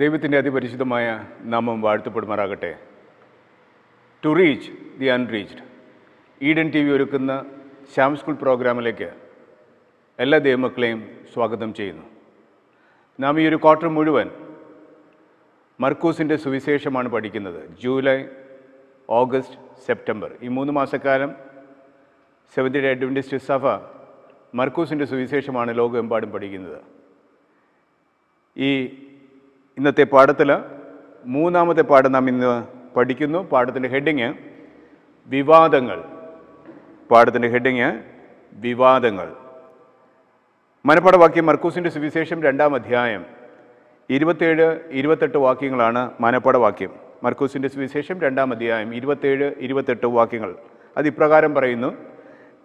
ദൈവത്തിൻ്റെ അതിപരിശുദ്ധമായ നാമം വാഴ്ത്തപ്പെടുമാറാകട്ടെ to reach the unreached Eden T V ഒരുക്കുന്ന ശ്യാം സ്കൂൾ പ്രോഗ്രാമിലേക്ക് എല്ലാ ദൈവമക്കളെയും സ്വാഗതം ചെയ്യുന്നു നാം ഈ ഒരു ക്വാർട്ടർ മുഴുവൻ മർക്കൂസിൻ്റെ സുവിശേഷമാണ് പഠിക്കുന്നത് ജൂലൈ ഓഗസ്റ്റ് സെപ്റ്റംബർ ഈ മൂന്ന് മാസക്കാലം സെവൻറ്റി ഡേ അഡ്വൻറ്റിസ്റ്റ് സഭ മർക്കൂസിൻ്റെ സുവിശേഷമാണ് ലോകമെമ്പാടും പഠിക്കുന്നത് ഈ ഇന്നത്തെ പാഠത്തിൽ മൂന്നാമത്തെ പാഠം നാം ഇന്ന് പഠിക്കുന്നു പാഠത്തിൻ്റെ ഹെഡിങ് വിവാദങ്ങൾ പാഠത്തിൻ്റെ ഹെഡിങ് വിവാദങ്ങൾ മനപ്പാഠവാക്യം മർക്കൂസിൻ്റെ സുവിശേഷം രണ്ടാം അധ്യായം ഇരുപത്തേഴ് ഇരുപത്തെട്ട് വാക്യങ്ങളാണ് മനപ്പാഠവാക്യം മർക്കൂസിൻ്റെ സുവിശേഷം രണ്ടാം അധ്യായം ഇരുപത്തേഴ് ഇരുപത്തെട്ട് വാക്യങ്ങൾ അത് ഇപ്രകാരം പറയുന്നു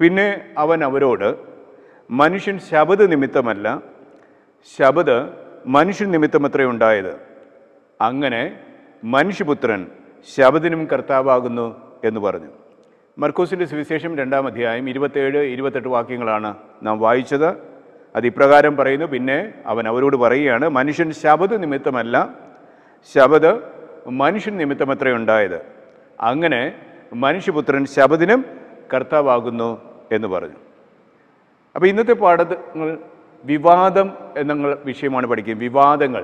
പിന്നെ അവൻ അവരോട് മനുഷ്യൻ ശബദ് നിമിത്തമല്ല ശബദ് മനുഷ്യ നിമിത്തം അത്രേ ഉണ്ടായത് അങ്ങനെ മനുഷ്യപുത്രൻ ശബദിനും കർത്താവാകുന്നു എന്ന് പറഞ്ഞു മർക്കൂസിൻ്റെ സുവിശേഷം രണ്ടാം അധ്യായം ഇരുപത്തേഴ് ഇരുപത്തെട്ട് വാക്യങ്ങളാണ് നാം വായിച്ചത് അത് ഇപ്രകാരം പറയുന്നു പിന്നെ അവൻ അവരോട് പറയുകയാണ് മനുഷ്യൻ ശബദ് നിമിത്തമല്ല ശബദ് മനുഷ്യൻ അത്രേ ഉണ്ടായത് അങ്ങനെ മനുഷ്യപുത്രൻ ശബദിനും കർത്താവാകുന്നു എന്ന് പറഞ്ഞു അപ്പോൾ ഇന്നത്തെ പാഠങ്ങൾ വിവാദം എന്ന വിഷയമാണ് പഠിക്കുന്നത് വിവാദങ്ങൾ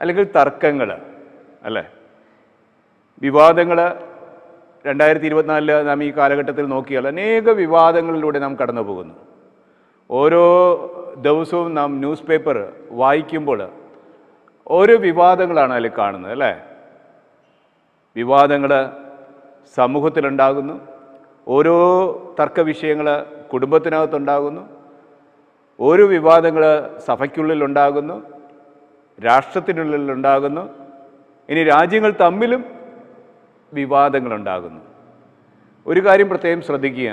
അല്ലെങ്കിൽ തർക്കങ്ങൾ അല്ലേ വിവാദങ്ങൾ രണ്ടായിരത്തി ഇരുപത്തിനാലില് നാം ഈ കാലഘട്ടത്തിൽ നോക്കിയാൽ അനേക വിവാദങ്ങളിലൂടെ നാം കടന്നു പോകുന്നു ഓരോ ദിവസവും നാം ന്യൂസ് പേപ്പർ വായിക്കുമ്പോൾ ഓരോ വിവാദങ്ങളാണ് അതിൽ കാണുന്നത് അല്ലേ വിവാദങ്ങൾ സമൂഹത്തിലുണ്ടാകുന്നു ഓരോ തർക്ക വിഷയങ്ങൾ കുടുംബത്തിനകത്തുണ്ടാകുന്നു ഓരോ വിവാദങ്ങൾ സഭയ്ക്കുള്ളിൽ ഉണ്ടാകുന്നു രാഷ്ട്രത്തിനുള്ളിൽ ഉണ്ടാകുന്നു ഇനി രാജ്യങ്ങൾ തമ്മിലും വിവാദങ്ങളുണ്ടാകുന്നു ഒരു കാര്യം പ്രത്യേകം ശ്രദ്ധിക്കുക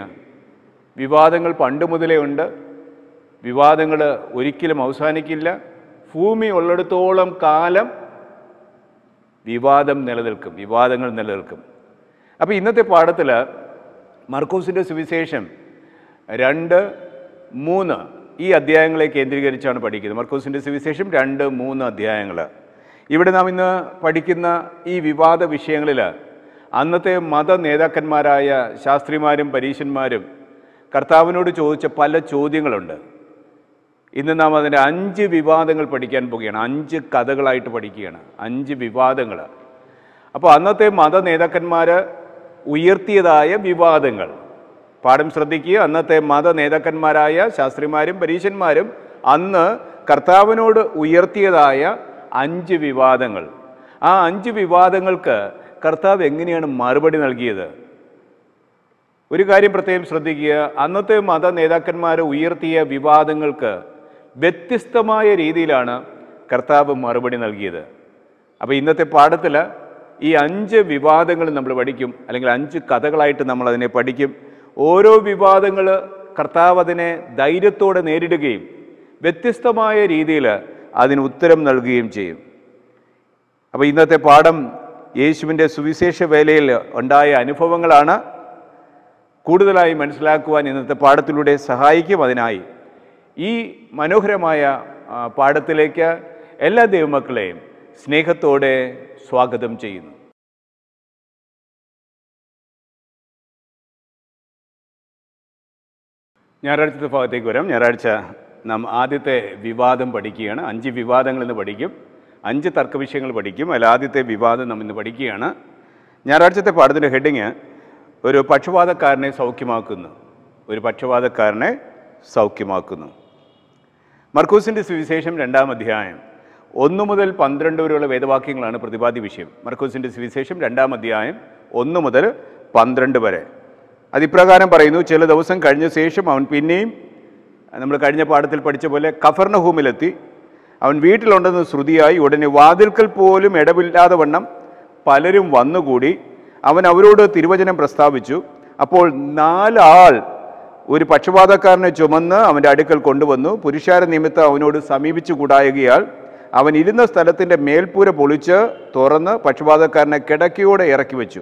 വിവാദങ്ങൾ പണ്ട് മുതലേ ഉണ്ട് വിവാദങ്ങൾ ഒരിക്കലും അവസാനിക്കില്ല ഭൂമി ഉള്ളിടത്തോളം കാലം വിവാദം നിലനിൽക്കും വിവാദങ്ങൾ നിലനിൽക്കും അപ്പോൾ ഇന്നത്തെ പാഠത്തിൽ മർക്കൂസിൻ്റെ സുവിശേഷം രണ്ട് മൂന്ന് ഈ അധ്യായങ്ങളെ കേന്ദ്രീകരിച്ചാണ് പഠിക്കുന്നത് മർക്കോസിൻ്റെ സുവിശേഷം രണ്ട് മൂന്ന് അധ്യായങ്ങൾ ഇവിടെ നാം ഇന്ന് പഠിക്കുന്ന ഈ വിവാദ വിഷയങ്ങളിൽ അന്നത്തെ മത നേതാക്കന്മാരായ ശാസ്ത്രിമാരും പരീശന്മാരും കർത്താവിനോട് ചോദിച്ച പല ചോദ്യങ്ങളുണ്ട് ഇന്ന് നാം അതിൻ്റെ അഞ്ച് വിവാദങ്ങൾ പഠിക്കാൻ പോവുകയാണ് അഞ്ച് കഥകളായിട്ട് പഠിക്കുകയാണ് അഞ്ച് വിവാദങ്ങൾ അപ്പോൾ അന്നത്തെ മത നേതാക്കന്മാർ ഉയർത്തിയതായ വിവാദങ്ങൾ പാഠം ശ്രദ്ധിക്കുക അന്നത്തെ മത നേതാക്കന്മാരായ ശാസ്ത്രിമാരും പരീശന്മാരും അന്ന് കർത്താവിനോട് ഉയർത്തിയതായ അഞ്ച് വിവാദങ്ങൾ ആ അഞ്ച് വിവാദങ്ങൾക്ക് കർത്താവ് എങ്ങനെയാണ് മറുപടി നൽകിയത് ഒരു കാര്യം പ്രത്യേകം ശ്രദ്ധിക്കുക അന്നത്തെ മത നേതാക്കന്മാർ ഉയർത്തിയ വിവാദങ്ങൾക്ക് വ്യത്യസ്തമായ രീതിയിലാണ് കർത്താവ് മറുപടി നൽകിയത് അപ്പോൾ ഇന്നത്തെ പാഠത്തിൽ ഈ അഞ്ച് വിവാദങ്ങൾ നമ്മൾ പഠിക്കും അല്ലെങ്കിൽ അഞ്ച് കഥകളായിട്ട് നമ്മൾ അതിനെ പഠിക്കും ഓരോ വിവാദങ്ങൾ കർത്താവ് അതിനെ ധൈര്യത്തോടെ നേരിടുകയും വ്യത്യസ്തമായ രീതിയിൽ അതിന് ഉത്തരം നൽകുകയും ചെയ്യും അപ്പോൾ ഇന്നത്തെ പാഠം യേശുവിൻ്റെ സുവിശേഷ വേലയിൽ ഉണ്ടായ അനുഭവങ്ങളാണ് കൂടുതലായി മനസ്സിലാക്കുവാൻ ഇന്നത്തെ പാഠത്തിലൂടെ സഹായിക്കും അതിനായി ഈ മനോഹരമായ പാഠത്തിലേക്ക് എല്ലാ ദൈവമക്കളെയും സ്നേഹത്തോടെ സ്വാഗതം ചെയ്യുന്നു ഞായറാഴ്ചത്തെ ഭാഗത്തേക്ക് വരാം ഞായറാഴ്ച നാം ആദ്യത്തെ വിവാദം പഠിക്കുകയാണ് അഞ്ച് വിവാദങ്ങൾ ഇന്ന് പഠിക്കും അഞ്ച് തർക്കവിഷയങ്ങൾ പഠിക്കും അതിൽ ആദ്യത്തെ വിവാദം നാം ഇന്ന് പഠിക്കുകയാണ് ഞായറാഴ്ചത്തെ പാഠത്തിൻ്റെ ഹെഡിങ് ഒരു പക്ഷപാതക്കാരനെ സൗഖ്യമാക്കുന്നു ഒരു പക്ഷപാതക്കാരനെ സൗഖ്യമാക്കുന്നു മർക്കൂസിൻ്റെ സുവിശേഷം രണ്ടാം അധ്യായം ഒന്ന് മുതൽ പന്ത്രണ്ട് വരെയുള്ള വേദവാക്യങ്ങളാണ് പ്രതിപാദ്യ വിഷയം മർക്കൂസിൻ്റെ സുവിശേഷം രണ്ടാം അധ്യായം ഒന്ന് മുതൽ പന്ത്രണ്ട് വരെ അതിപ്രകാരം പറയുന്നു ചില ദിവസം കഴിഞ്ഞ ശേഷം അവൻ പിന്നെയും നമ്മൾ കഴിഞ്ഞ പാഠത്തിൽ പഠിച്ച പോലെ കഫർണഹൂമിലെത്തി അവൻ വീട്ടിലുണ്ടെന്ന് ശ്രുതിയായി ഉടനെ വാതിൽക്കൽ പോലും ഇടവില്ലാതെ വണ്ണം പലരും വന്നുകൂടി അവൻ അവരോട് തിരുവചനം പ്രസ്താവിച്ചു അപ്പോൾ നാലാൾ ഒരു പക്ഷപാതക്കാരനെ ചുമന്ന് അവൻ്റെ അടുക്കൽ കൊണ്ടുവന്നു പുരുഷാര നിമിത്തം അവനോട് സമീപിച്ചു കൂടായകയാൽ അവൻ ഇരുന്ന സ്ഥലത്തിൻ്റെ മേൽപ്പൂര പൊളിച്ച് തുറന്ന് പക്ഷപാതക്കാരനെ കിടക്കയോടെ ഇറക്കി വെച്ചു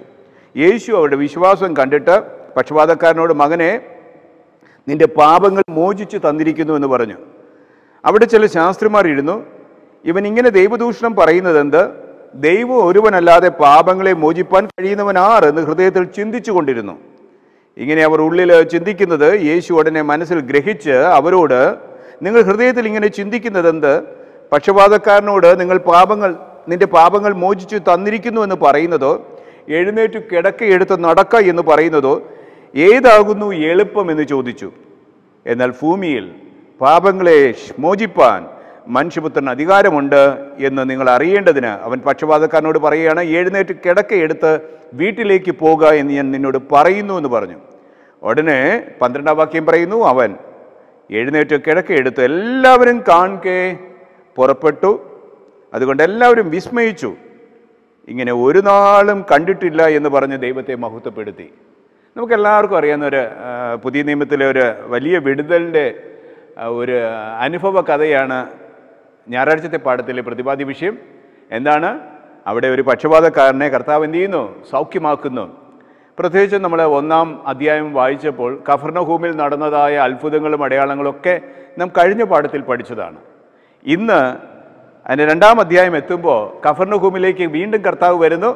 യേശു അവരുടെ വിശ്വാസം കണ്ടിട്ട് പക്ഷപാതക്കാരനോട് മകനെ നിന്റെ പാപങ്ങൾ മോചിച്ചു തന്നിരിക്കുന്നു എന്ന് പറഞ്ഞു അവിടെ ചില ശാസ്ത്രിമാർ ഇരുന്നു ഇവൻ ഇങ്ങനെ ദൈവദൂഷണം പറയുന്നത് എന്ത് ദൈവം ഒരുവനല്ലാതെ പാപങ്ങളെ മോചിപ്പാൻ കഴിയുന്നവനാർ എന്ന് ഹൃദയത്തിൽ ചിന്തിച്ചു കൊണ്ടിരുന്നു ഇങ്ങനെ അവർ ഉള്ളിൽ ചിന്തിക്കുന്നത് യേശു ഉടനെ മനസ്സിൽ ഗ്രഹിച്ച് അവരോട് നിങ്ങൾ ഹൃദയത്തിൽ ഇങ്ങനെ ചിന്തിക്കുന്നത് എന്ത് പക്ഷപാതക്കാരനോട് നിങ്ങൾ പാപങ്ങൾ നിന്റെ പാപങ്ങൾ മോചിച്ചു തന്നിരിക്കുന്നു എന്ന് പറയുന്നതോ എഴുന്നേറ്റ് കിടക്കയെടുത്ത് നടക്ക എന്ന് പറയുന്നതോ ഏതാകുന്നു എളുപ്പമെന്ന് ചോദിച്ചു എന്നാൽ ഭൂമിയിൽ പാപങ്ങളെ മോചിപ്പാൻ മനുഷ്യപുത്രന് അധികാരമുണ്ട് എന്ന് നിങ്ങൾ അറിയേണ്ടതിന് അവൻ പക്ഷപാതക്കാരനോട് പറയുകയാണ് എഴുന്നേറ്റ് കിടക്കയെടുത്ത് വീട്ടിലേക്ക് പോകുക എന്ന് ഞാൻ നിന്നോട് പറയുന്നു എന്ന് പറഞ്ഞു ഉടനെ പന്ത്രണ്ടാം വാക്യം പറയുന്നു അവൻ എഴുന്നേറ്റ് കിടക്കയെടുത്ത് എല്ലാവരും കാണെ പുറപ്പെട്ടു അതുകൊണ്ട് എല്ലാവരും വിസ്മയിച്ചു ഇങ്ങനെ ഒരു നാളും കണ്ടിട്ടില്ല എന്ന് പറഞ്ഞ് ദൈവത്തെ മഹത്വപ്പെടുത്തി നമുക്ക് എല്ലാവർക്കും അറിയാവുന്ന ഒരു പുതിയ നിയമത്തിലെ ഒരു വലിയ വിടുതലിൻ്റെ ഒരു അനുഭവ കഥയാണ് ഞായറാഴ്ചത്തെ പാഠത്തിലെ പ്രതിപാദ്യ വിഷയം എന്താണ് അവിടെ ഒരു പക്ഷപാതക്കാരനെ കർത്താവ് എന്ത് ചെയ്യുന്നു സൗഖ്യമാക്കുന്നു പ്രത്യേകിച്ച് നമ്മൾ ഒന്നാം അധ്യായം വായിച്ചപ്പോൾ കഫർണഹൂമിൽ നടന്നതായ അത്ഭുതങ്ങളും അടയാളങ്ങളും ഒക്കെ നാം കഴിഞ്ഞ പാഠത്തിൽ പഠിച്ചതാണ് ഇന്ന് അതിൻ്റെ രണ്ടാം അധ്യായം എത്തുമ്പോൾ കഫർണഹൂമിലേക്ക് വീണ്ടും കർത്താവ് വരുന്നു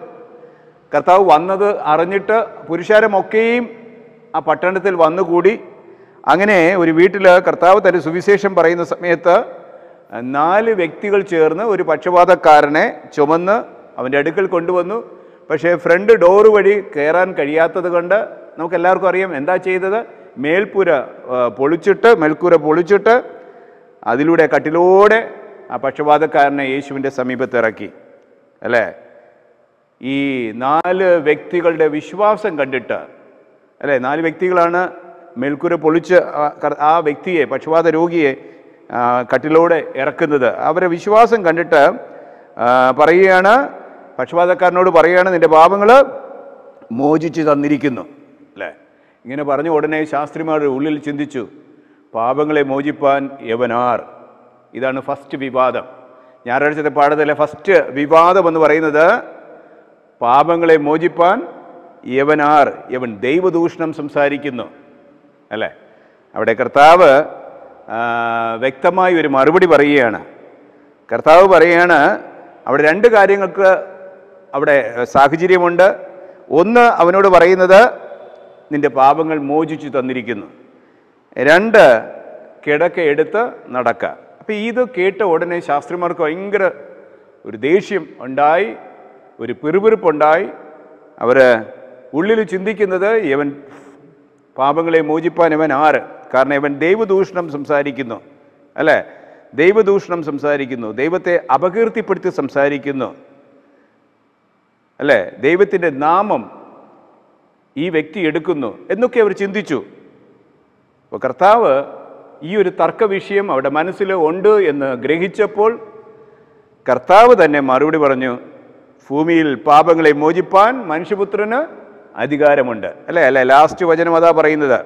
കർത്താവ് വന്നത് അറിഞ്ഞിട്ട് പുരുഷാരമൊക്കെയും ആ പട്ടണത്തിൽ വന്നുകൂടി അങ്ങനെ ഒരു വീട്ടിൽ കർത്താവ് തൻ്റെ സുവിശേഷം പറയുന്ന സമയത്ത് നാല് വ്യക്തികൾ ചേർന്ന് ഒരു പക്ഷപാതക്കാരനെ ചുമന്ന് അവൻ്റെ അടുക്കൽ കൊണ്ടുവന്നു പക്ഷേ ഫ്രണ്ട് ഡോറ് വഴി കയറാൻ കഴിയാത്തത് കൊണ്ട് നമുക്കെല്ലാവർക്കും അറിയാം എന്താ ചെയ്തത് മേൽപ്പുര പൊളിച്ചിട്ട് മേൽക്കൂര പൊളിച്ചിട്ട് അതിലൂടെ കട്ടിലോടെ ആ പക്ഷപാതക്കാരനെ യേശുവിൻ്റെ സമീപത്തിറക്കി അല്ലേ ഈ നാല് വ്യക്തികളുടെ വിശ്വാസം കണ്ടിട്ട് അല്ലേ നാല് വ്യക്തികളാണ് മേൽക്കൂര പൊളിച്ച് ആ വ്യക്തിയെ പക്ഷപാത രോഗിയെ കട്ടിലൂടെ ഇറക്കുന്നത് അവരെ വിശ്വാസം കണ്ടിട്ട് പറയുകയാണ് പക്ഷപാതക്കാരനോട് പറയുകയാണ് നിൻ്റെ പാപങ്ങൾ മോചിച്ച് തന്നിരിക്കുന്നു അല്ലേ ഇങ്ങനെ പറഞ്ഞ ഉടനെ ശാസ്ത്രിമാർ ഉള്ളിൽ ചിന്തിച്ചു പാപങ്ങളെ മോചിപ്പാൻ യവനാർ ഇതാണ് ഫസ്റ്റ് വിവാദം ഞായറാഴ്ചത്തെ പാഠത്തിലെ ഫസ്റ്റ് വിവാദം എന്ന് പറയുന്നത് പാപങ്ങളെ മോചിപ്പാൻ യവൻ ആർ യവൻ ദൈവദൂഷണം സംസാരിക്കുന്നു അല്ലേ അവിടെ കർത്താവ് വ്യക്തമായി ഒരു മറുപടി പറയുകയാണ് കർത്താവ് പറയുകയാണ് അവിടെ രണ്ട് കാര്യങ്ങൾക്ക് അവിടെ സാഹചര്യമുണ്ട് ഒന്ന് അവനോട് പറയുന്നത് നിൻ്റെ പാപങ്ങൾ മോചിച്ചു തന്നിരിക്കുന്നു രണ്ട് കിടക്ക എടുത്ത് നടക്കുക അപ്പോൾ ഇത് കേട്ട ഉടനെ ശാസ്ത്രിമാർക്ക് ഭയങ്കര ഒരു ദേഷ്യം ഉണ്ടായി ഒരു പിറുപിറുപ്പുണ്ടായി അവർ ഉള്ളിൽ ചിന്തിക്കുന്നത് ഇവൻ പാപങ്ങളെ മോചിപ്പാൻ ഇവൻ ആര് കാരണം ഇവൻ ദൈവദൂഷണം സംസാരിക്കുന്നു അല്ലേ ദൈവദൂഷണം സംസാരിക്കുന്നു ദൈവത്തെ അപകീർത്തിപ്പെടുത്തി സംസാരിക്കുന്നു അല്ലേ ദൈവത്തിൻ്റെ നാമം ഈ വ്യക്തി എടുക്കുന്നു എന്നൊക്കെ അവർ ചിന്തിച്ചു അപ്പോൾ കർത്താവ് ഈ ഒരു തർക്ക വിഷയം അവിടെ മനസ്സിൽ ഉണ്ട് എന്ന് ഗ്രഹിച്ചപ്പോൾ കർത്താവ് തന്നെ മറുപടി പറഞ്ഞു ഭൂമിയിൽ പാപങ്ങളെ മോചിപ്പാൻ മനുഷ്യപുത്രന് അധികാരമുണ്ട് അല്ലേ അല്ലേ ലാസ്റ്റ് വചനം അതാ പറയുന്നത്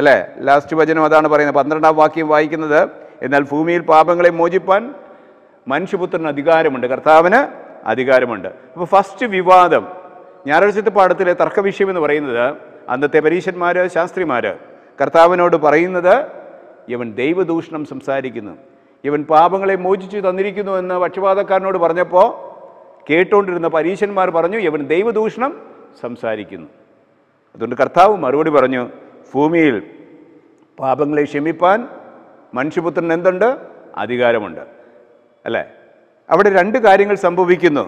അല്ലേ ലാസ്റ്റ് വചനം അതാണ് പറയുന്നത് പന്ത്രണ്ടാം വാക്യം വായിക്കുന്നത് എന്നാൽ ഭൂമിയിൽ പാപങ്ങളെ മോചിപ്പാൻ മനുഷ്യപുത്രന് അധികാരമുണ്ട് കർത്താവിന് അധികാരമുണ്ട് അപ്പോൾ ഫസ്റ്റ് വിവാദം ഞായറാഴ്ച പാഠത്തിലെ തർക്കവിഷയം എന്ന് പറയുന്നത് അന്നത്തെ പരീക്ഷന്മാർ ശാസ്ത്രിമാർ കർത്താവിനോട് പറയുന്നത് ഇവൻ ദൈവദൂഷണം സംസാരിക്കുന്നു ഇവൻ പാപങ്ങളെ മോചിച്ചു തന്നിരിക്കുന്നു എന്ന് പക്ഷപാതക്കാരനോട് പറഞ്ഞപ്പോൾ കേട്ടുകൊണ്ടിരുന്ന പരീശന്മാർ പറഞ്ഞു ഇവൻ ദൈവദൂഷണം സംസാരിക്കുന്നു അതുകൊണ്ട് കർത്താവ് മറുപടി പറഞ്ഞു ഭൂമിയിൽ പാപങ്ങളെ ക്ഷമിപ്പാൻ മനുഷ്യപുത്രൻ എന്തുണ്ട് അധികാരമുണ്ട് അല്ലേ അവിടെ രണ്ട് കാര്യങ്ങൾ സംഭവിക്കുന്നു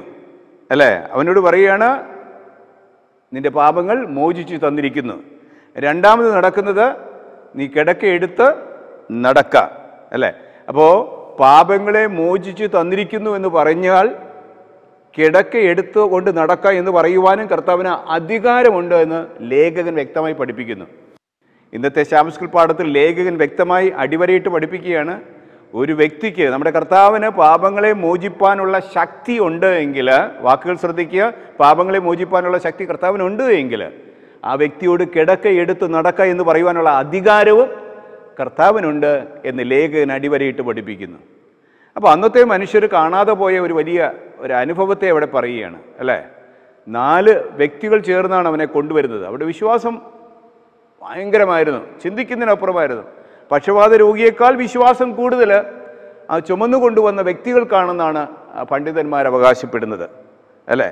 അല്ലേ അവനോട് പറയുകയാണ് നിന്റെ പാപങ്ങൾ മോചിച്ചു തന്നിരിക്കുന്നു രണ്ടാമത് നടക്കുന്നത് നീ കിടക്കയെടുത്ത് നടക്കുക അല്ലേ അപ്പോൾ പാപങ്ങളെ മോചിച്ചു തന്നിരിക്കുന്നു എന്ന് പറഞ്ഞാൽ കിടക്ക എടുത്തു കൊണ്ട് നടക്കുക എന്ന് പറയുവാനും കർത്താവിന് അധികാരമുണ്ട് എന്ന് ലേഖകൻ വ്യക്തമായി പഠിപ്പിക്കുന്നു ഇന്നത്തെ ശാമസ്കുൽ പാഠത്തിൽ ലേഖകൻ വ്യക്തമായി അടിവരയിട്ട് പഠിപ്പിക്കുകയാണ് ഒരു വ്യക്തിക്ക് നമ്മുടെ കർത്താവിന് പാപങ്ങളെ മോചിപ്പാനുള്ള ശക്തി ഉണ്ട് എങ്കിൽ വാക്കുകൾ ശ്രദ്ധിക്കുക പാപങ്ങളെ മോചിപ്പാനുള്ള ശക്തി കർത്താവിനുണ്ട് എങ്കിൽ ആ വ്യക്തിയോട് കിടക്ക എടുത്ത് നടക്കുക എന്ന് പറയുവാനുള്ള അധികാരവും കർത്താവിനുണ്ട് എന്ന് ലേഖകൻ അടിവരയിട്ട് പഠിപ്പിക്കുന്നു അപ്പോൾ അന്നത്തെ മനുഷ്യർ കാണാതെ പോയ ഒരു വലിയ ഒരു അനുഭവത്തെ അവിടെ പറയുകയാണ് അല്ലേ നാല് വ്യക്തികൾ ചേർന്നാണ് അവനെ കൊണ്ടുവരുന്നത് അവിടെ വിശ്വാസം ഭയങ്കരമായിരുന്നു ചിന്തിക്കുന്നതിനപ്പുറമായിരുന്നു പക്ഷപാത രോഗിയേക്കാൾ വിശ്വാസം കൂടുതൽ ആ ചുമന്നു കൊണ്ടുവന്ന വ്യക്തികൾക്കാണെന്നാണ് പണ്ഡിതന്മാർ അവകാശപ്പെടുന്നത് അല്ലേ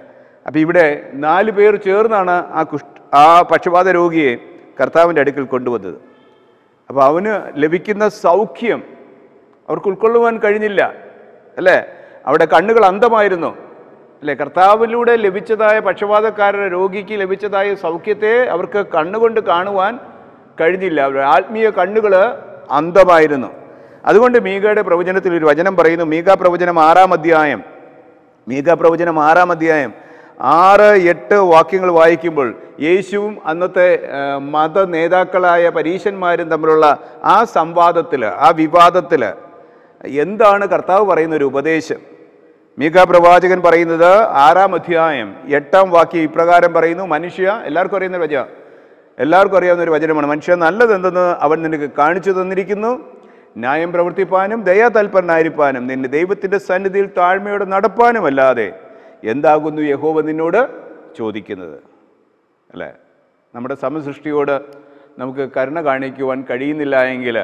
അപ്പോൾ ഇവിടെ നാല് പേർ ചേർന്നാണ് ആ കുഷ് ആ പക്ഷപാത രോഗിയെ കർത്താവിൻ്റെ അടുക്കൽ കൊണ്ടുവന്നത് അപ്പോൾ അവന് ലഭിക്കുന്ന സൗഖ്യം അവർക്ക് ഉൾക്കൊള്ളുവാൻ കഴിഞ്ഞില്ല അല്ലേ അവിടെ കണ്ണുകൾ അന്ധമായിരുന്നു അല്ലെ കർത്താവിലൂടെ ലഭിച്ചതായ പക്ഷപാതക്കാരുടെ രോഗിക്ക് ലഭിച്ചതായ സൗഖ്യത്തെ അവർക്ക് കണ്ണുകൊണ്ട് കാണുവാൻ കഴിഞ്ഞില്ല അവരുടെ ആത്മീയ കണ്ണുകൾ അന്ധമായിരുന്നു അതുകൊണ്ട് മീകയുടെ പ്രവചനത്തിൽ ഒരു വചനം പറയുന്നു മീക പ്രവചനം ആറാം അധ്യായം മീക പ്രവചനം ആറാം അധ്യായം ആറ് എട്ട് വാക്യങ്ങൾ വായിക്കുമ്പോൾ യേശുവും അന്നത്തെ മത നേതാക്കളായ പരീശന്മാരും തമ്മിലുള്ള ആ സംവാദത്തിൽ ആ വിവാദത്തിൽ എന്താണ് കർത്താവ് പറയുന്ന ഒരു ഉപദേശം മീക പ്രവാചകൻ പറയുന്നത് ആറാം അധ്യായം എട്ടാം വാക്യം ഇപ്രകാരം പറയുന്നു മനുഷ്യ എല്ലാവർക്കും അറിയുന്ന വചന എല്ലാവർക്കും അറിയാവുന്ന ഒരു വചനമാണ് മനുഷ്യ നല്ലതെന്തെന്ന് അവൻ നിനക്ക് കാണിച്ചു തന്നിരിക്കുന്നു ന്യായം പ്രവർത്തിപ്പാനും ദയാതൽപരനായിരിക്കാനും നിന്റെ ദൈവത്തിൻ്റെ സന്നിധിയിൽ താഴ്മയോടെ നടപ്പാനും അല്ലാതെ എന്താകുന്നു യഹോവ നിന്നോട് ചോദിക്കുന്നത് അല്ലേ നമ്മുടെ സമസൃഷ്ടിയോട് നമുക്ക് കരുണ കാണിക്കുവാൻ കഴിയുന്നില്ല എങ്കിൽ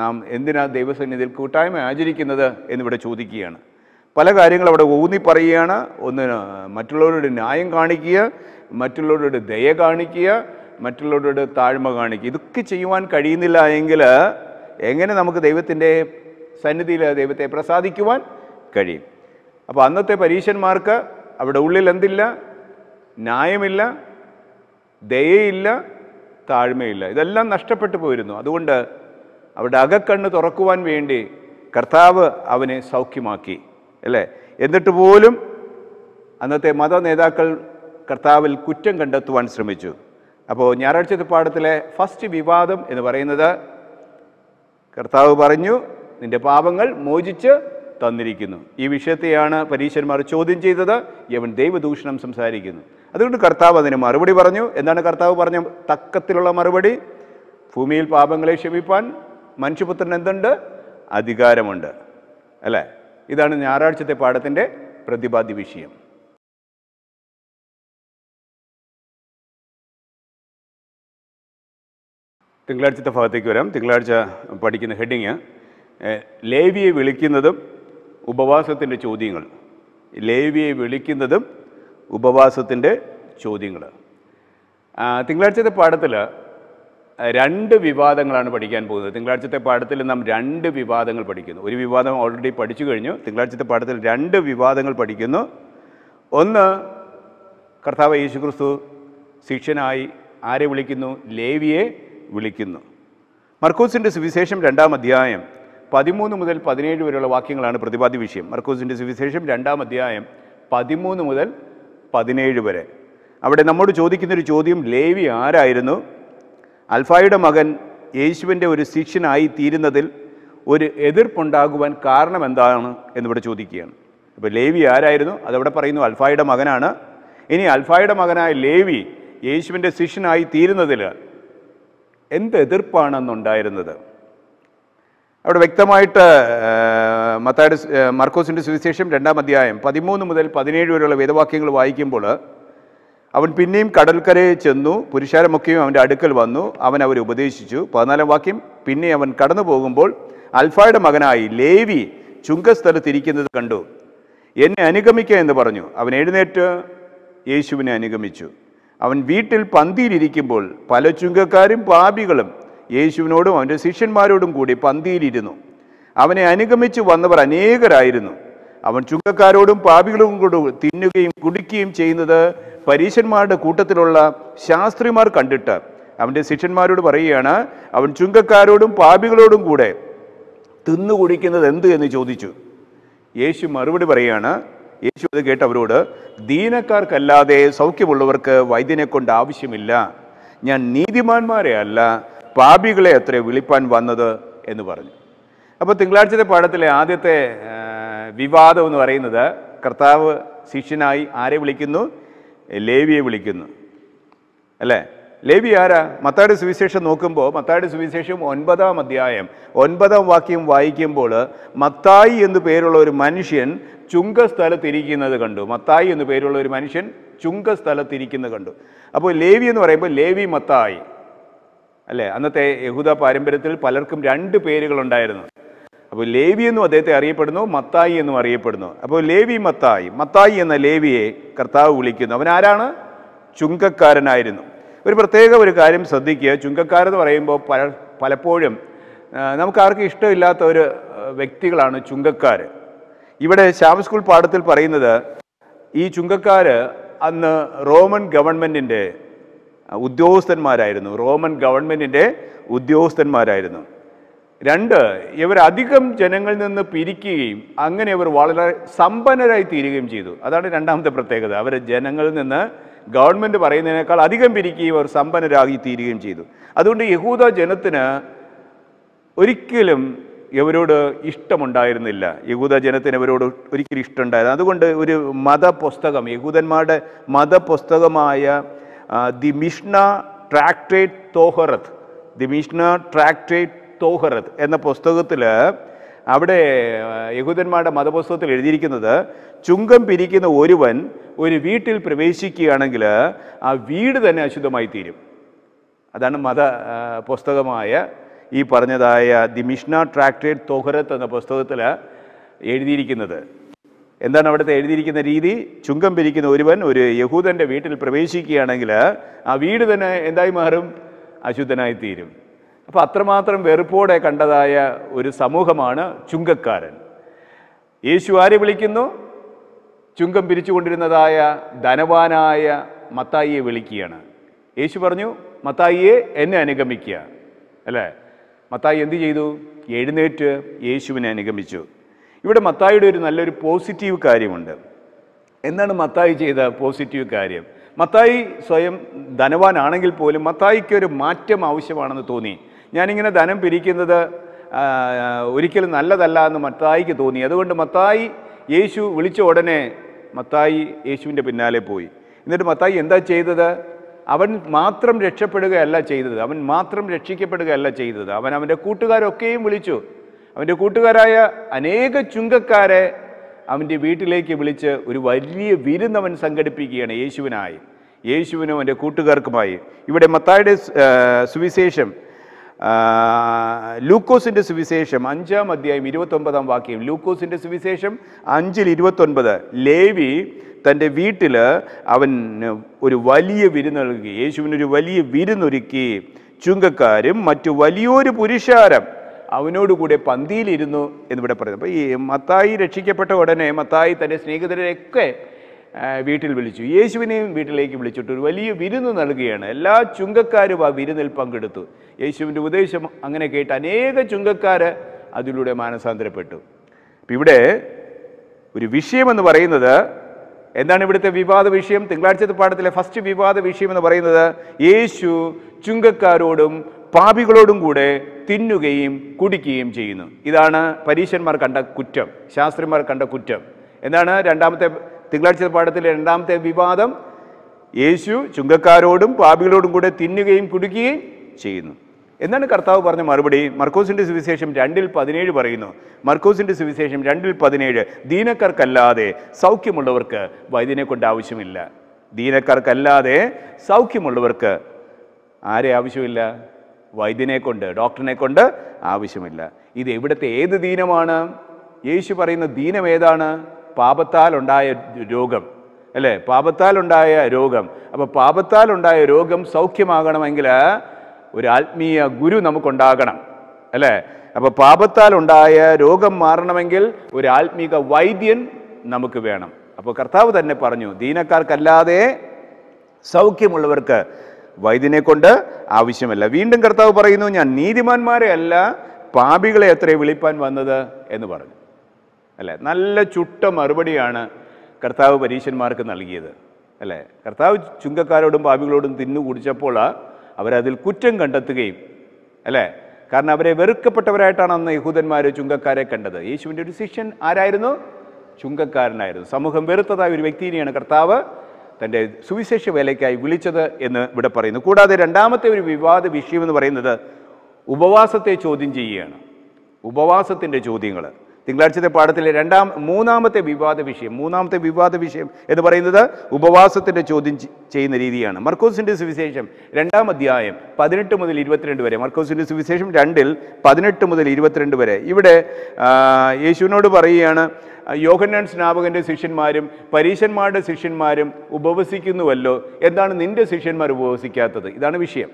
നാം എന്തിനാ ദൈവസന്നിധിയിൽ കൂട്ടായ്മ ആചരിക്കുന്നത് എന്നിവിടെ ചോദിക്കുകയാണ് പല കാര്യങ്ങൾ അവിടെ ഊന്നി പറയുകയാണ് ഒന്ന് മറ്റുള്ളവരോട് ന്യായം കാണിക്കുക മറ്റുള്ളവരോട് ദയ കാണിക്കുക മറ്റുള്ളവരോട് താഴ്മ കാണിക്കുക ഇതൊക്കെ ചെയ്യുവാൻ കഴിയുന്നില്ല എങ്കിൽ എങ്ങനെ നമുക്ക് ദൈവത്തിൻ്റെ സന്നിധിയിൽ ദൈവത്തെ പ്രസാദിക്കുവാൻ കഴിയും അപ്പോൾ അന്നത്തെ പരീക്ഷന്മാർക്ക് അവിടെ ഉള്ളിൽ എന്തില്ല ന്യായമില്ല ദയയില്ല താഴ്മയില്ല ഇതെല്ലാം നഷ്ടപ്പെട്ടു പോയിരുന്നു അതുകൊണ്ട് അവിടെ അകക്കണ്ണ് തുറക്കുവാൻ വേണ്ടി കർത്താവ് അവനെ സൗഖ്യമാക്കി അല്ലേ എന്നിട്ട് പോലും അന്നത്തെ മത നേതാക്കൾ കർത്താവിൽ കുറ്റം കണ്ടെത്തുവാൻ ശ്രമിച്ചു അപ്പോൾ ഞായറാഴ്ചത്തെ പാഠത്തിലെ ഫസ്റ്റ് വിവാദം എന്ന് പറയുന്നത് കർത്താവ് പറഞ്ഞു നിന്റെ പാപങ്ങൾ മോചിച്ച് തന്നിരിക്കുന്നു ഈ വിഷയത്തെയാണ് പരീശന്മാർ ചോദ്യം ചെയ്തത് യവൻ ദൈവദൂഷണം സംസാരിക്കുന്നു അതുകൊണ്ട് കർത്താവ് അതിന് മറുപടി പറഞ്ഞു എന്താണ് കർത്താവ് പറഞ്ഞ തക്കത്തിലുള്ള മറുപടി ഭൂമിയിൽ പാപങ്ങളെ ക്ഷമിപ്പാൻ മനുഷ്യപുത്രൻ എന്തുണ്ട് അധികാരമുണ്ട് അല്ലേ ഇതാണ് ഞായറാഴ്ചത്തെ പാഠത്തിൻ്റെ പ്രതിപാദ്യ വിഷയം തിങ്കളാഴ്ചത്തെ ഭാഗത്തേക്ക് വരാം തിങ്കളാഴ്ച പഠിക്കുന്ന ഹെഡിങ് ലേവിയെ വിളിക്കുന്നതും ഉപവാസത്തിൻ്റെ ചോദ്യങ്ങൾ ലേവിയെ വിളിക്കുന്നതും ഉപവാസത്തിൻ്റെ ചോദ്യങ്ങൾ തിങ്കളാഴ്ചത്തെ പാഠത്തിൽ രണ്ട് വിവാദങ്ങളാണ് പഠിക്കാൻ പോകുന്നത് തിങ്കളാഴ്ചത്തെ പാഠത്തിൽ നാം രണ്ട് വിവാദങ്ങൾ പഠിക്കുന്നു ഒരു വിവാദം ഓൾറെഡി പഠിച്ചു കഴിഞ്ഞു തിങ്കളാഴ്ചത്തെ പാഠത്തിൽ രണ്ട് വിവാദങ്ങൾ പഠിക്കുന്നു ഒന്ന് കർത്താവ് യേശുക്രിസ്തു ശിക്ഷനായി ആരെ വിളിക്കുന്നു ലേവിയെ വിളിക്കുന്നു മർക്കൂസിൻ്റെ സുവിശേഷം രണ്ടാം അധ്യായം പതിമൂന്ന് മുതൽ പതിനേഴ് വരെയുള്ള വാക്യങ്ങളാണ് പ്രതിപാദ്യ വിഷയം മർക്കൂസിൻ്റെ സുവിശേഷം രണ്ടാം അധ്യായം പതിമൂന്ന് മുതൽ പതിനേഴ് വരെ അവിടെ നമ്മോട് ചോദിക്കുന്നൊരു ചോദ്യം ലേവി ആരായിരുന്നു അൽഫായുടെ മകൻ യേശുവിൻ്റെ ഒരു ശിഷ്യനായി തീരുന്നതിൽ ഒരു എതിർപ്പുണ്ടാകുവാൻ കാരണം എന്താണ് എന്നിവിടെ ചോദിക്കുകയാണ് അപ്പോൾ ലേവി ആരായിരുന്നു അതവിടെ പറയുന്നു അൽഫായുടെ മകനാണ് ഇനി അൽഫായുടെ മകനായ ലേവി യേശുവിൻ്റെ ശിഷ്യനായി തീരുന്നതിൽ എന്ത് എതിർപ്പാണെന്നുണ്ടായിരുന്നത് അവിടെ വ്യക്തമായിട്ട് മത്തായുടെ മർക്കോസിൻ്റെ സുവിശേഷം രണ്ടാം അധ്യായം പതിമൂന്ന് മുതൽ പതിനേഴ് വരെയുള്ള വേദവാക്യങ്ങൾ വായിക്കുമ്പോൾ അവൻ പിന്നെയും കടൽക്കരയെ ചെന്നു പുരുഷാരമൊക്കെയും അവൻ്റെ അടുക്കൽ വന്നു അവൻ അവരെ ഉപദേശിച്ചു പതിനാലാം വാക്യം പിന്നെ അവൻ കടന്നു പോകുമ്പോൾ അൽഫായുടെ മകനായി ലേവി ചുങ്കസ്ഥലത്തിരിക്കുന്നത് കണ്ടു എന്നെ അനുഗമിക്കുക എന്ന് പറഞ്ഞു അവൻ എഴുന്നേറ്റ് യേശുവിനെ അനുഗമിച്ചു അവൻ വീട്ടിൽ പന്തിയിലിരിക്കുമ്പോൾ പല ചുങ്കക്കാരും പാപികളും യേശുവിനോടും അവൻ്റെ ശിഷ്യന്മാരോടും കൂടി പന്തിയിലിരുന്നു അവനെ അനുഗമിച്ചു വന്നവർ അനേകരായിരുന്നു അവൻ ചുങ്കക്കാരോടും പാപികളും കൊടു തിന്നുകയും കുടിക്കുകയും ചെയ്യുന്നത് പരീശന്മാരുടെ കൂട്ടത്തിലുള്ള ശാസ്ത്രിമാർ കണ്ടിട്ട് അവൻ്റെ ശിഷ്യന്മാരോട് പറയുകയാണ് അവൻ ചുങ്കക്കാരോടും പാപികളോടും കൂടെ തിന്നു കുടിക്കുന്നത് എന്ത് എന്ന് ചോദിച്ചു യേശു മറുപടി പറയുകയാണ് യേശു അത് കേട്ടവരോട് ദീനക്കാർക്കല്ലാതെ സൗഖ്യമുള്ളവർക്ക് വൈദ്യനെ കൊണ്ട് ആവശ്യമില്ല ഞാൻ നീതിമാന്മാരെ അല്ല പാപികളെ അത്രേ വിളിപ്പാൻ വന്നത് എന്ന് പറഞ്ഞു അപ്പോൾ തിങ്കളാഴ്ചത്തെ പാഠത്തിലെ ആദ്യത്തെ വിവാദം എന്ന് പറയുന്നത് കർത്താവ് ശിഷ്യനായി ആരെ വിളിക്കുന്നു ലേവിയെ വിളിക്കുന്നു അല്ലേ ലേവി ആരാ മത്താടി സുവിശേഷം നോക്കുമ്പോൾ മത്താടി സുവിശേഷം ഒൻപതാം അധ്യായം ഒൻപതാം വാക്യം വായിക്കുമ്പോൾ മത്തായി എന്നു പേരുള്ള ഒരു മനുഷ്യൻ ചുങ്കസ്ഥലത്തിരിക്കുന്നത് കണ്ടു മത്തായി എന്നു പേരുള്ള ഒരു മനുഷ്യൻ ചുങ്കസ്ഥലത്തിരിക്കുന്നത് കണ്ടു അപ്പോൾ ലേവി എന്ന് പറയുമ്പോൾ ലേവി മത്തായി അല്ലേ അന്നത്തെ യഹൂദ പാരമ്പര്യത്തിൽ പലർക്കും രണ്ട് പേരുകളുണ്ടായിരുന്നു അപ്പോൾ ലേവി എന്നും അദ്ദേഹത്തെ അറിയപ്പെടുന്നു മത്തായി എന്നും അറിയപ്പെടുന്നു അപ്പോൾ ലേവി മത്തായി മത്തായി എന്ന ലേവിയെ കർത്താവ് വിളിക്കുന്നു അവൻ ആരാണ് ചുങ്കക്കാരനായിരുന്നു ഒരു പ്രത്യേക ഒരു കാര്യം ശ്രദ്ധിക്കുക ചുങ്കക്കാരെന്ന് പറയുമ്പോൾ പല പലപ്പോഴും നമുക്ക് ആർക്കും ഇഷ്ടമില്ലാത്ത ഒരു വ്യക്തികളാണ് ചുങ്കക്കാർ ഇവിടെ ശ്യാം സ്കൂൾ പാഠത്തിൽ പറയുന്നത് ഈ ചുങ്കക്കാർ അന്ന് റോമൻ ഗവൺമെൻറ്റിൻ്റെ ഉദ്യോഗസ്ഥന്മാരായിരുന്നു റോമൻ ഗവൺമെൻറ്റിൻ്റെ ഉദ്യോഗസ്ഥന്മാരായിരുന്നു രണ്ട് ഇവരധികം ജനങ്ങളിൽ നിന്ന് പിരിക്കുകയും അങ്ങനെ ഇവർ വളരെ സമ്പന്നരായി തീരുകയും ചെയ്തു അതാണ് രണ്ടാമത്തെ പ്രത്യേകത അവർ ജനങ്ങളിൽ നിന്ന് ഗവൺമെൻറ് പറയുന്നതിനേക്കാൾ അധികം പിരിക്കുകയും അവർ സമ്പന്നരായി തീരുകയും ചെയ്തു അതുകൊണ്ട് യഹൂദ ജനത്തിന് ഒരിക്കലും ഇവരോട് ഇഷ്ടമുണ്ടായിരുന്നില്ല യഹൂദ ജനത്തിന് ഇവരോട് ഒരിക്കലും ഇഷ്ടമുണ്ടായിരുന്നു അതുകൊണ്ട് ഒരു മതപുസ്തകം യഹൂദന്മാരുടെ മതപുസ്തകമായ ദി മിഷ്ണ ട്രാക്ടേറ്റ് തോഹറത്ത് ദി മിഷ്ണ ട്രാക്ടേറ്റ് തോഹറത്ത് എന്ന പുസ്തകത്തിൽ അവിടെ യഹൂദന്മാരുടെ മതപുസ്തകത്തിൽ എഴുതിയിരിക്കുന്നത് ചുങ്കം പിരിക്കുന്ന ഒരുവൻ ഒരു വീട്ടിൽ പ്രവേശിക്കുകയാണെങ്കിൽ ആ വീട് തന്നെ അശുദ്ധമായി തീരും അതാണ് മത പുസ്തകമായ ഈ പറഞ്ഞതായ ദി മിഷ്ന ട്രാക്ടേഡ് തോഹറത്ത് എന്ന പുസ്തകത്തിൽ എഴുതിയിരിക്കുന്നത് എന്താണ് അവിടുത്തെ എഴുതിയിരിക്കുന്ന രീതി ചുങ്കം പിരിക്കുന്ന ഒരുവൻ ഒരു യഹൂദൻ്റെ വീട്ടിൽ പ്രവേശിക്കുകയാണെങ്കിൽ ആ വീട് തന്നെ എന്തായി മാറും അശുദ്ധനായി തീരും അപ്പോൾ അത്രമാത്രം വെറുപ്പോടെ കണ്ടതായ ഒരു സമൂഹമാണ് ചുങ്കക്കാരൻ യേശു ആരെ വിളിക്കുന്നു ചുങ്കം പിരിച്ചുകൊണ്ടിരുന്നതായ ധനവാനായ മത്തായിയെ വിളിക്കുകയാണ് യേശു പറഞ്ഞു മത്തായിയെ എന്നെ അനുഗമിക്കുക അല്ലേ മത്തായി എന്തു ചെയ്തു എഴുന്നേറ്റ് യേശുവിനെ അനുഗമിച്ചു ഇവിടെ മത്തായിയുടെ ഒരു നല്ലൊരു പോസിറ്റീവ് കാര്യമുണ്ട് എന്താണ് മത്തായി ചെയ്ത പോസിറ്റീവ് കാര്യം മത്തായി സ്വയം ധനവാനാണെങ്കിൽ പോലും മത്തായിക്ക് ഒരു മാറ്റം ആവശ്യമാണെന്ന് തോന്നി ഞാനിങ്ങനെ ധനം പിരിക്കുന്നത് ഒരിക്കലും നല്ലതല്ല എന്ന് മത്തായിക്ക് തോന്നി അതുകൊണ്ട് മത്തായി യേശു വിളിച്ച ഉടനെ മത്തായി യേശുവിൻ്റെ പിന്നാലെ പോയി എന്നിട്ട് മത്തായി എന്താ ചെയ്തത് അവൻ മാത്രം രക്ഷപ്പെടുകയല്ല ചെയ്തത് അവൻ മാത്രം രക്ഷിക്കപ്പെടുകയല്ല ചെയ്തത് അവൻ അവൻ്റെ കൂട്ടുകാരൊക്കെയും വിളിച്ചു അവൻ്റെ കൂട്ടുകാരായ അനേക ചുങ്കക്കാരെ അവൻ്റെ വീട്ടിലേക്ക് വിളിച്ച് ഒരു വലിയ വിരുന്ന് അവൻ സംഘടിപ്പിക്കുകയാണ് യേശുവിനായി യേശുവിനും അവൻ്റെ കൂട്ടുകാർക്കുമായി ഇവിടെ മത്തായുടെ സുവിശേഷം ലൂക്കോസിൻ്റെ സുവിശേഷം അഞ്ചാം അധ്യായം ഇരുപത്തൊമ്പതാം വാക്യം ലൂക്കോസിൻ്റെ സുവിശേഷം അഞ്ചിൽ ഇരുപത്തൊൻപത് ലേവി തൻ്റെ വീട്ടിൽ അവൻ ഒരു വലിയ വിരുന്ന് നൽകി യേശുവിനൊരു വലിയ വിരുന്നൊരുക്കി ചുങ്കക്കാരും മറ്റു വലിയൊരു പുരുഷാരം അവനോടുകൂടെ പന്തിയിലിരുന്നു എന്നിവിടെ പറയുന്നത് അപ്പോൾ ഈ മത്തായി രക്ഷിക്കപ്പെട്ട ഉടനെ മത്തായി തൻ്റെ സ്നേഹിതരെയൊക്കെ വീട്ടിൽ വിളിച്ചു യേശുവിനെയും വീട്ടിലേക്ക് വിളിച്ചിട്ട് ഒരു വലിയ വിരുന്ന് നൽകുകയാണ് എല്ലാ ചുങ്കക്കാരും ആ വിരുന്നിൽ പങ്കെടുത്തു യേശുവിൻ്റെ ഉപദേശം അങ്ങനെ കേട്ട് അനേക ചുങ്കക്കാർ അതിലൂടെ മാനസാന്തരപ്പെട്ടു അപ്പം ഇവിടെ ഒരു വിഷയമെന്ന് പറയുന്നത് എന്താണ് ഇവിടുത്തെ വിവാദ വിഷയം തിങ്കളാഴ്ചത്തെ പാഠത്തിലെ ഫസ്റ്റ് വിവാദ വിഷയം എന്ന് പറയുന്നത് യേശു ചുങ്കക്കാരോടും പാപികളോടും കൂടെ തിന്നുകയും കുടിക്കുകയും ചെയ്യുന്നു ഇതാണ് പരീശന്മാർ കണ്ട കുറ്റം ശാസ്ത്രിമാർ കണ്ട കുറ്റം എന്താണ് രണ്ടാമത്തെ തിങ്കളാഴ്ച പാഠത്തിലെ രണ്ടാമത്തെ വിവാദം യേശു ചുങ്കക്കാരോടും പാപികളോടും കൂടെ തിന്നുകയും കുടിക്കുകയും ചെയ്യുന്നു എന്നാണ് കർത്താവ് പറഞ്ഞ മറുപടി മർക്കോസിൻ്റെ സുവിശേഷം രണ്ടിൽ പതിനേഴ് പറയുന്നു മർക്കോസിൻ്റെ സുവിശേഷം രണ്ടിൽ പതിനേഴ് ദീനക്കാർക്കല്ലാതെ സൗഖ്യമുള്ളവർക്ക് വൈദ്യനെ കൊണ്ട് ആവശ്യമില്ല ദീനക്കാർക്കല്ലാതെ സൗഖ്യമുള്ളവർക്ക് ആരെ ആവശ്യമില്ല വൈദ്യനെ കൊണ്ട് ഡോക്ടറിനെ കൊണ്ട് ആവശ്യമില്ല ഇത് എവിടുത്തെ ഏത് ദീനമാണ് യേശു പറയുന്ന ദീനം ഏതാണ് പാപത്താൽ ഉണ്ടായ രോഗം അല്ലേ പാപത്താലുണ്ടായ രോഗം അപ്പോൾ പാപത്താലുണ്ടായ രോഗം സൗഖ്യമാകണമെങ്കിൽ ഒരു ആത്മീയ ഗുരു നമുക്കുണ്ടാകണം അല്ലേ അപ്പോൾ പാപത്താലുണ്ടായ രോഗം മാറണമെങ്കിൽ ഒരു ആത്മീക വൈദ്യൻ നമുക്ക് വേണം അപ്പോൾ കർത്താവ് തന്നെ പറഞ്ഞു ദീനക്കാർക്കല്ലാതെ സൗഖ്യമുള്ളവർക്ക് വൈദ്യനെ കൊണ്ട് ആവശ്യമല്ല വീണ്ടും കർത്താവ് പറയുന്നു ഞാൻ നീതിമാന്മാരെ അല്ല പാപികളെ എത്രയും വിളിപ്പാൻ വന്നത് എന്ന് പറഞ്ഞു അല്ലേ നല്ല ചുട്ട മറുപടിയാണ് കർത്താവ് പരീശന്മാർക്ക് നൽകിയത് അല്ലേ കർത്താവ് ചുങ്കക്കാരോടും പാപികളോടും തിന്നു കുടിച്ചപ്പോൾ അവരതിൽ കുറ്റം കണ്ടെത്തുകയും അല്ലേ കാരണം അവരെ വെറുക്കപ്പെട്ടവരായിട്ടാണ് അന്ന് യഹൂദന്മാർ ചുങ്കക്കാരെ കണ്ടത് യേശുവിൻ്റെ ഒരു ശിഷ്യൻ ആരായിരുന്നു ചുങ്കക്കാരനായിരുന്നു സമൂഹം വെറുത്തതായ ഒരു വ്യക്തിയെയാണ് കർത്താവ് തൻ്റെ സുവിശേഷ വേലയ്ക്കായി വിളിച്ചത് എന്ന് ഇവിടെ പറയുന്നു കൂടാതെ രണ്ടാമത്തെ ഒരു വിവാദ വിഷയം എന്ന് പറയുന്നത് ഉപവാസത്തെ ചോദ്യം ചെയ്യുകയാണ് ഉപവാസത്തിൻ്റെ ചോദ്യങ്ങൾ തിങ്കളാഴ്ചത്തെ പാഠത്തിലെ രണ്ടാം മൂന്നാമത്തെ വിവാദ വിഷയം മൂന്നാമത്തെ വിവാദ വിഷയം എന്ന് പറയുന്നത് ഉപവാസത്തിൻ്റെ ചോദ്യം ചെയ്യുന്ന രീതിയാണ് മർക്കോസിൻ്റെ സുവിശേഷം രണ്ടാം അധ്യായം പതിനെട്ട് മുതൽ ഇരുപത്തിരണ്ട് വരെ മർക്കോസിൻ്റെ സുവിശേഷം രണ്ടിൽ പതിനെട്ട് മുതൽ ഇരുപത്തിരണ്ട് വരെ ഇവിടെ യേശുവിനോട് പറയുകയാണ് യോഹന്നാൻ സ്നാപകൻ്റെ ശിഷ്യന്മാരും പരീശന്മാരുടെ ശിഷ്യന്മാരും ഉപവസിക്കുന്നുവല്ലോ എന്താണ് നിൻ്റെ ശിഷ്യന്മാർ ഉപവസിക്കാത്തത് ഇതാണ് വിഷയം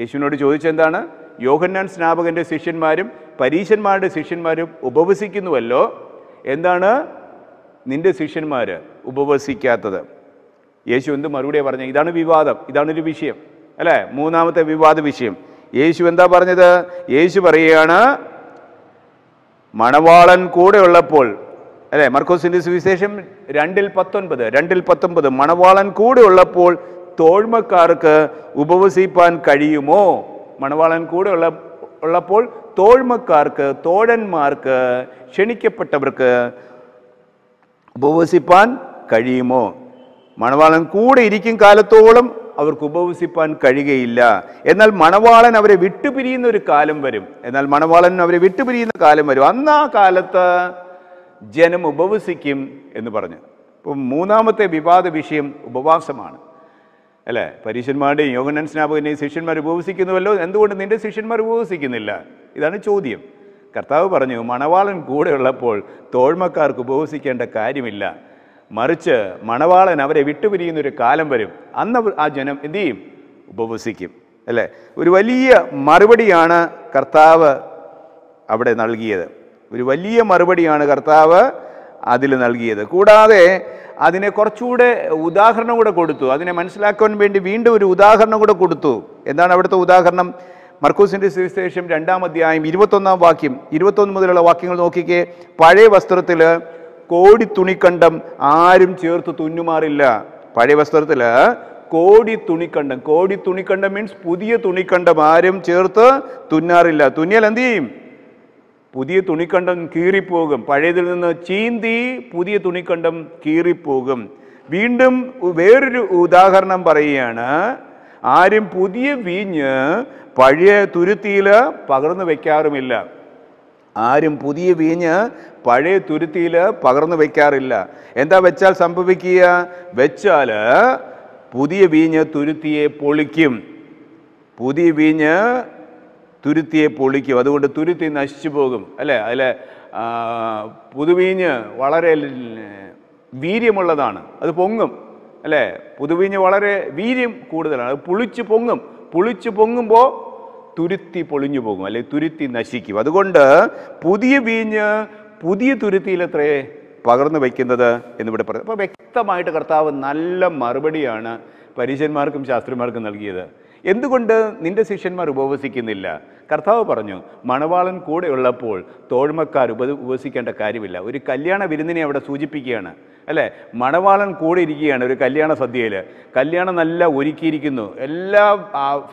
യേശുവിനോട് ചോദിച്ചെന്താണ് യോഹന്നാൻ സ്നാപകൻ്റെ ശിഷ്യന്മാരും പരീശന്മാരുടെ ശിഷ്യന്മാരും ഉപവസിക്കുന്നുവല്ലോ എന്താണ് നിന്റെ ശിഷ്യന്മാർ ഉപവസിക്കാത്തത് യേശു എന്ത് മറുപടിയാണ് പറഞ്ഞത് ഇതാണ് വിവാദം ഇതാണൊരു വിഷയം അല്ലേ മൂന്നാമത്തെ വിവാദ വിഷയം യേശു എന്താ പറഞ്ഞത് യേശു പറയുകയാണ് മണവാളൻ കൂടെ ഉള്ളപ്പോൾ അല്ലെ മർക്കോസിൻ്റെ സുവിശേഷം രണ്ടിൽ പത്തൊൻപത് രണ്ടിൽ പത്തൊൻപത് മണവാളൻ കൂടെ ഉള്ളപ്പോൾ തോഴ്മക്കാർക്ക് ഉപവസിപ്പാൻ കഴിയുമോ മണവാളൻ കൂടെ ഉള്ള ഉള്ളപ്പോൾ തോഴ്മക്കാർക്ക് തോഴന്മാർക്ക് ക്ഷണിക്കപ്പെട്ടവർക്ക് ഉപവസിപ്പാൻ കഴിയുമോ മണവാളൻ കൂടെ ഇരിക്കും കാലത്തോളം അവർക്ക് ഉപവസിപ്പാൻ കഴിയുകയില്ല എന്നാൽ മണവാളൻ അവരെ വിട്ടുപിരിയുന്ന ഒരു കാലം വരും എന്നാൽ മണവാളൻ അവരെ വിട്ടുപിരിയുന്ന കാലം വരും അന്ന് ആ കാലത്ത് ജനം ഉപവസിക്കും എന്ന് പറഞ്ഞു ഇപ്പം മൂന്നാമത്തെ വിവാദ വിഷയം ഉപവാസമാണ് അല്ലേ പരീശന്മാരുടെയും യോഗനൻ സ്നാപകനെയും ശിഷ്യന്മാർ ഉപവസിക്കുന്നുവല്ലോ എന്തുകൊണ്ട് നിന്റെ ശിഷ്യന്മാർ ഉപവസിക്കുന്നില്ല ഇതാണ് ചോദ്യം കർത്താവ് പറഞ്ഞു മണവാളൻ കൂടെ ഉള്ളപ്പോൾ തോഴ്മക്കാർക്ക് ഉപവസിക്കേണ്ട കാര്യമില്ല മറിച്ച് മണവാളൻ അവരെ വിട്ടുപിരിയുന്നൊരു കാലം വരും അന്ന് ആ ജനം എന്തു ചെയ്യും ഉപവസിക്കും അല്ലേ ഒരു വലിയ മറുപടിയാണ് കർത്താവ് അവിടെ നൽകിയത് ഒരു വലിയ മറുപടിയാണ് കർത്താവ് അതിൽ നൽകിയത് കൂടാതെ അതിനെ കുറച്ചുകൂടെ ഉദാഹരണം കൂടെ കൊടുത്തു അതിനെ മനസ്സിലാക്കാൻ വേണ്ടി വീണ്ടും ഒരു ഉദാഹരണം കൂടെ കൊടുത്തു എന്താണ് അവിടുത്തെ ഉദാഹരണം മർക്കൂസിൻ്റെ സുവിശേഷം രണ്ടാം അധ്യായം ഇരുപത്തൊന്നാം വാക്യം ഇരുപത്തൊന്ന് മുതലുള്ള വാക്യങ്ങൾ നോക്കിക്കേ പഴയ വസ്ത്രത്തിൽ കോടി തുണിക്കണ്ടം ആരും ചേർത്ത് തുന്നുമാറില്ല പഴയ വസ്ത്രത്തിൽ കോടി തുണിക്കണ്ടം കോടി തുണിക്കണ്ടം മീൻസ് പുതിയ തുണിക്കണ്ടം ആരും ചേർത്ത് തുന്നാറില്ല തുന്നിയാൽ എന്തു ചെയ്യും പുതിയ തുണിക്കണ്ടം കീറിപ്പോകും പഴയതിൽ നിന്ന് ചീന്തി പുതിയ തുണിക്കണ്ടം കീറിപ്പോകും വീണ്ടും വേറൊരു ഉദാഹരണം പറയുകയാണ് ആരും പുതിയ വീഞ്ഞ് പഴയ തുരുത്തിയിൽ പകർന്നു വയ്ക്കാറുമില്ല ആരും പുതിയ വീഞ്ഞ് പഴയ തുരുത്തിയിൽ പകർന്നു വയ്ക്കാറില്ല എന്താ വെച്ചാൽ സംഭവിക്കുക വെച്ചാൽ പുതിയ വീഞ്ഞ് തുരുത്തിയെ പൊളിക്കും പുതിയ വീഞ്ഞ് തുരുത്തിയെ പൊളിക്കും അതുകൊണ്ട് തുരുത്തി നശിച്ചു പോകും അല്ലേ അതിൽ പുതുവീഞ്ഞ് വളരെ വീര്യമുള്ളതാണ് അത് പൊങ്ങും അല്ലേ പുതുവീഞ്ഞ് വളരെ വീര്യം കൂടുതലാണ് അത് പുളിച്ച് പൊങ്ങും പുളിച്ച് പൊങ്ങുമ്പോൾ തുരുത്തി പൊളിഞ്ഞു പോകും അല്ലെ തുരുത്തി നശിക്കും അതുകൊണ്ട് പുതിയ വീഞ്ഞ് പുതിയ തുരുത്തിയിൽ തുരുത്തിയിലത്രേ പകർന്നു വയ്ക്കുന്നത് എന്നിവിടെ പറയുന്നത് അപ്പോൾ വ്യക്തമായിട്ട് കർത്താവ് നല്ല മറുപടിയാണ് പരീശന്മാർക്കും ശാസ്ത്രിമാർക്കും നൽകിയത് എന്തുകൊണ്ട് നിന്റെ ശിഷ്യന്മാർ ഉപവസിക്കുന്നില്ല കർത്താവ് പറഞ്ഞു മണവാളൻ കൂടെ ഉള്ളപ്പോൾ തോഴ്മക്കാർ ഉപ ഉപസിക്കേണ്ട കാര്യമില്ല ഒരു കല്യാണ വിരുന്നിനെ അവിടെ സൂചിപ്പിക്കുകയാണ് അല്ലേ മണവാളൻ കൂടെ ഇരിക്കുകയാണ് ഒരു കല്യാണ സദ്യയിൽ കല്യാണം നല്ല ഒരുക്കിയിരിക്കുന്നു എല്ലാ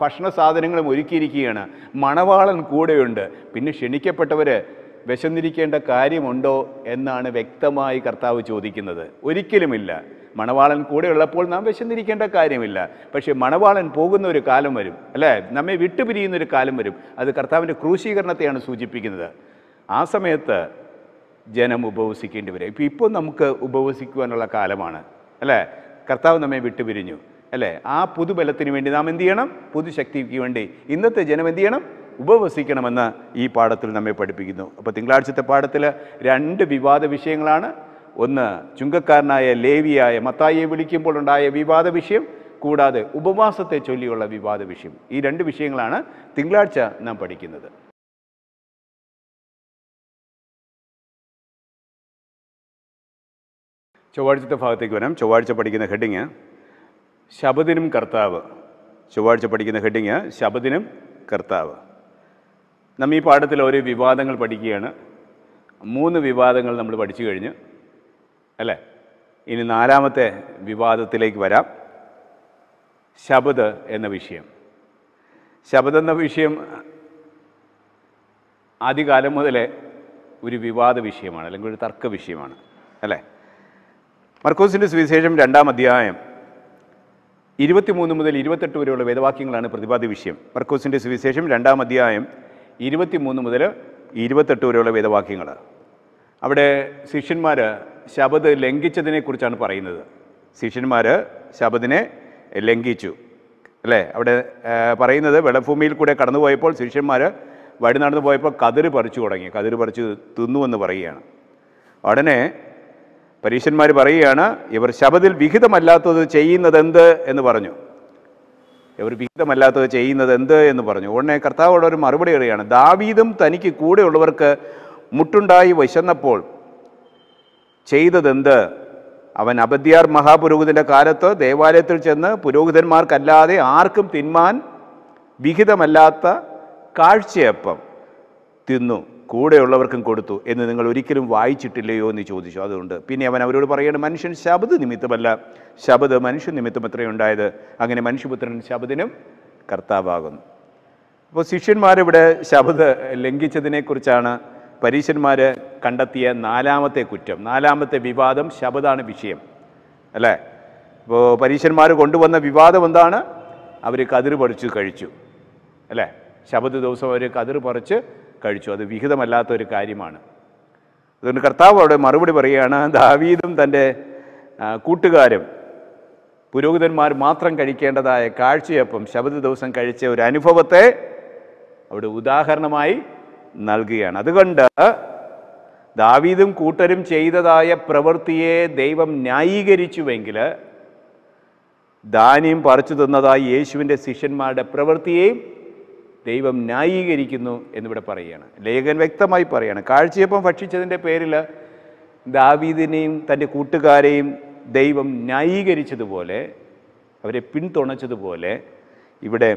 ഭക്ഷണ സാധനങ്ങളും ഒരുക്കിയിരിക്കുകയാണ് മണവാളൻ കൂടെയുണ്ട് പിന്നെ ക്ഷണിക്കപ്പെട്ടവർ വിശന്നിരിക്കേണ്ട കാര്യമുണ്ടോ എന്നാണ് വ്യക്തമായി കർത്താവ് ചോദിക്കുന്നത് ഒരിക്കലുമില്ല മണവാളൻ കൂടെ ഉള്ളപ്പോൾ നാം വിശന്നിരിക്കേണ്ട കാര്യമില്ല പക്ഷേ മണവാളൻ പോകുന്ന ഒരു കാലം വരും അല്ലേ നമ്മെ വിട്ടുപിരിയുന്ന ഒരു കാലം വരും അത് കർത്താവിൻ്റെ ക്രൂശീകരണത്തെയാണ് സൂചിപ്പിക്കുന്നത് ആ സമയത്ത് ജനം ഉപവസിക്കേണ്ടി വരും ഇപ്പോൾ ഇപ്പോൾ നമുക്ക് ഉപവസിക്കുവാനുള്ള കാലമാണ് അല്ലേ കർത്താവ് നമ്മെ വിട്ടുപിരിഞ്ഞു അല്ലേ ആ പുതുബലത്തിന് വേണ്ടി നാം എന്ത് ചെയ്യണം പുതുശക്തിക്ക് വേണ്ടി ഇന്നത്തെ ജനം എന്ത് ചെയ്യണം ഉപവസിക്കണമെന്ന് ഈ പാഠത്തിൽ നമ്മെ പഠിപ്പിക്കുന്നു അപ്പോൾ തിങ്കളാഴ്ചത്തെ പാഠത്തിൽ രണ്ട് വിവാദ വിഷയങ്ങളാണ് ഒന്ന് ചുങ്കക്കാരനായ ലേവിയായ മത്തായിയെ വിളിക്കുമ്പോൾ ഉണ്ടായ വിവാദ വിഷയം കൂടാതെ ഉപവാസത്തെ ചൊല്ലിയുള്ള വിവാദ വിഷയം ഈ രണ്ട് വിഷയങ്ങളാണ് തിങ്കളാഴ്ച നാം പഠിക്കുന്നത് ചൊവ്വാഴ്ചത്തെ ഭാഗത്തേക്ക് വരാം ചൊവ്വാഴ്ച പഠിക്കുന്ന ഹെഡിങ് ശബദിനും കർത്താവ് ചൊവ്വാഴ്ച പഠിക്കുന്ന ഹെഡിങ് ശബദിനും കർത്താവ് നമ്മൾ ഈ പാഠത്തിൽ ഓരോ വിവാദങ്ങൾ പഠിക്കുകയാണ് മൂന്ന് വിവാദങ്ങൾ നമ്മൾ പഠിച്ചു കഴിഞ്ഞ് അല്ലേ ഇനി നാലാമത്തെ വിവാദത്തിലേക്ക് വരാം ശബദ് എന്ന വിഷയം ശബദ് എന്ന വിഷയം ആദ്യകാലം മുതലേ ഒരു വിവാദ വിഷയമാണ് അല്ലെങ്കിൽ ഒരു തർക്ക വിഷയമാണ് അല്ലേ മർക്കോസിൻ്റെ സുവിശേഷം രണ്ടാം അധ്യായം ഇരുപത്തിമൂന്ന് മുതൽ ഇരുപത്തെട്ട് വരെയുള്ള വേദവാക്യങ്ങളാണ് പ്രതിപാദ്യ വിഷയം മർക്കോസിൻ്റെ സുവിശേഷം രണ്ടാം അധ്യായം ഇരുപത്തിമൂന്ന് മുതൽ ഇരുപത്തെട്ട് വരെയുള്ള വേദവാക്യങ്ങൾ അവിടെ ശിഷ്യന്മാർ ശബദ് കുറിച്ചാണ് പറയുന്നത് ശിഷ്യന്മാർ ശബദിനെ ലംഘിച്ചു അല്ലേ അവിടെ പറയുന്നത് വെള്ളഭൂമിയിൽ കൂടെ കടന്നുപോയപ്പോൾ ശിഷ്യന്മാർ വഴി നടന്നു പോയപ്പോൾ കതിര് പറിച്ചു തുടങ്ങി കതിര് പറിച്ചു തിന്നുവെന്ന് എന്ന് പറയുകയാണ് ഉടനെ പരീക്ഷന്മാർ പറയുകയാണ് ഇവർ ശബദിൽ വിഹിതമല്ലാത്തത് എന്ത് എന്ന് പറഞ്ഞു ഇവർ വിഹിതമല്ലാത്തത് ചെയ്യുന്നത് എന്ത് എന്ന് പറഞ്ഞു ഉടനെ കർത്താവോട് ഒരു മറുപടി അറിയാണ് ദാവീദും തനിക്ക് കൂടെയുള്ളവർക്ക് മുട്ടുണ്ടായി വശന്നപ്പോൾ ചെയ്തതെന്ത് അവൻ അബദ്യാർ മഹാപുരോഹിതൻ്റെ കാലത്ത് ദേവാലയത്തിൽ ചെന്ന് പുരോഹിതന്മാർക്കല്ലാതെ ആർക്കും തിന്മാൻ വിഹിതമല്ലാത്ത കാഴ്ചയപ്പം തിന്നു കൂടെയുള്ളവർക്കും കൊടുത്തു എന്ന് നിങ്ങൾ ഒരിക്കലും വായിച്ചിട്ടില്ലയോ എന്ന് ചോദിച്ചു അതുകൊണ്ട് പിന്നെ അവൻ അവരോട് പറയുന്നത് മനുഷ്യൻ ശബദ് നിമിത്തമല്ല ശബദ് മനുഷ്യ നിമിത്തം അത്രേ ഉണ്ടായത് അങ്ങനെ മനുഷ്യപുത്രൻ ശബദിനും കർത്താവാകുന്നു അപ്പോൾ ശിഷ്യന്മാരിവിടെ ശബദ് ലംഘിച്ചതിനെക്കുറിച്ചാണ് പരീശന്മാർ കണ്ടെത്തിയ നാലാമത്തെ കുറ്റം നാലാമത്തെ വിവാദം ശബദാണ് വിഷയം അല്ലേ ഇപ്പോൾ പരീശന്മാർ കൊണ്ടുവന്ന വിവാദം എന്താണ് അവർ കതിർ പറിച്ച് കഴിച്ചു അല്ലേ ശബദ ദിവസം അവർ കതിർ പറിച്ച് കഴിച്ചു അത് വിഹിതമല്ലാത്ത ഒരു കാര്യമാണ് അതുകൊണ്ട് കർത്താവ് അവിടെ മറുപടി പറയുകയാണ് ദാവീദും തൻ്റെ കൂട്ടുകാരും പുരോഹിതന്മാർ മാത്രം കഴിക്കേണ്ടതായ കാഴ്ചയപ്പം ശബദ ദിവസം കഴിച്ച ഒരു അനുഭവത്തെ അവിടെ ഉദാഹരണമായി നൽകുകയാണ് അതുകൊണ്ട് ദാവീദും കൂട്ടരും ചെയ്തതായ പ്രവൃത്തിയെ ദൈവം ന്യായീകരിച്ചുവെങ്കിൽ ദാനിയും പറിച്ചു തന്നതായി യേശുവിൻ്റെ ശിഷ്യന്മാരുടെ പ്രവൃത്തിയെയും ദൈവം ന്യായീകരിക്കുന്നു എന്നിവിടെ പറയുകയാണ് ലേഖൻ വ്യക്തമായി പറയുകയാണ് കാഴ്ചയപ്പം ഭക്ഷിച്ചതിൻ്റെ പേരിൽ ദാവീദിനെയും തൻ്റെ കൂട്ടുകാരെയും ദൈവം ന്യായീകരിച്ചതുപോലെ അവരെ പിന്തുണച്ചതുപോലെ ഇവിടെ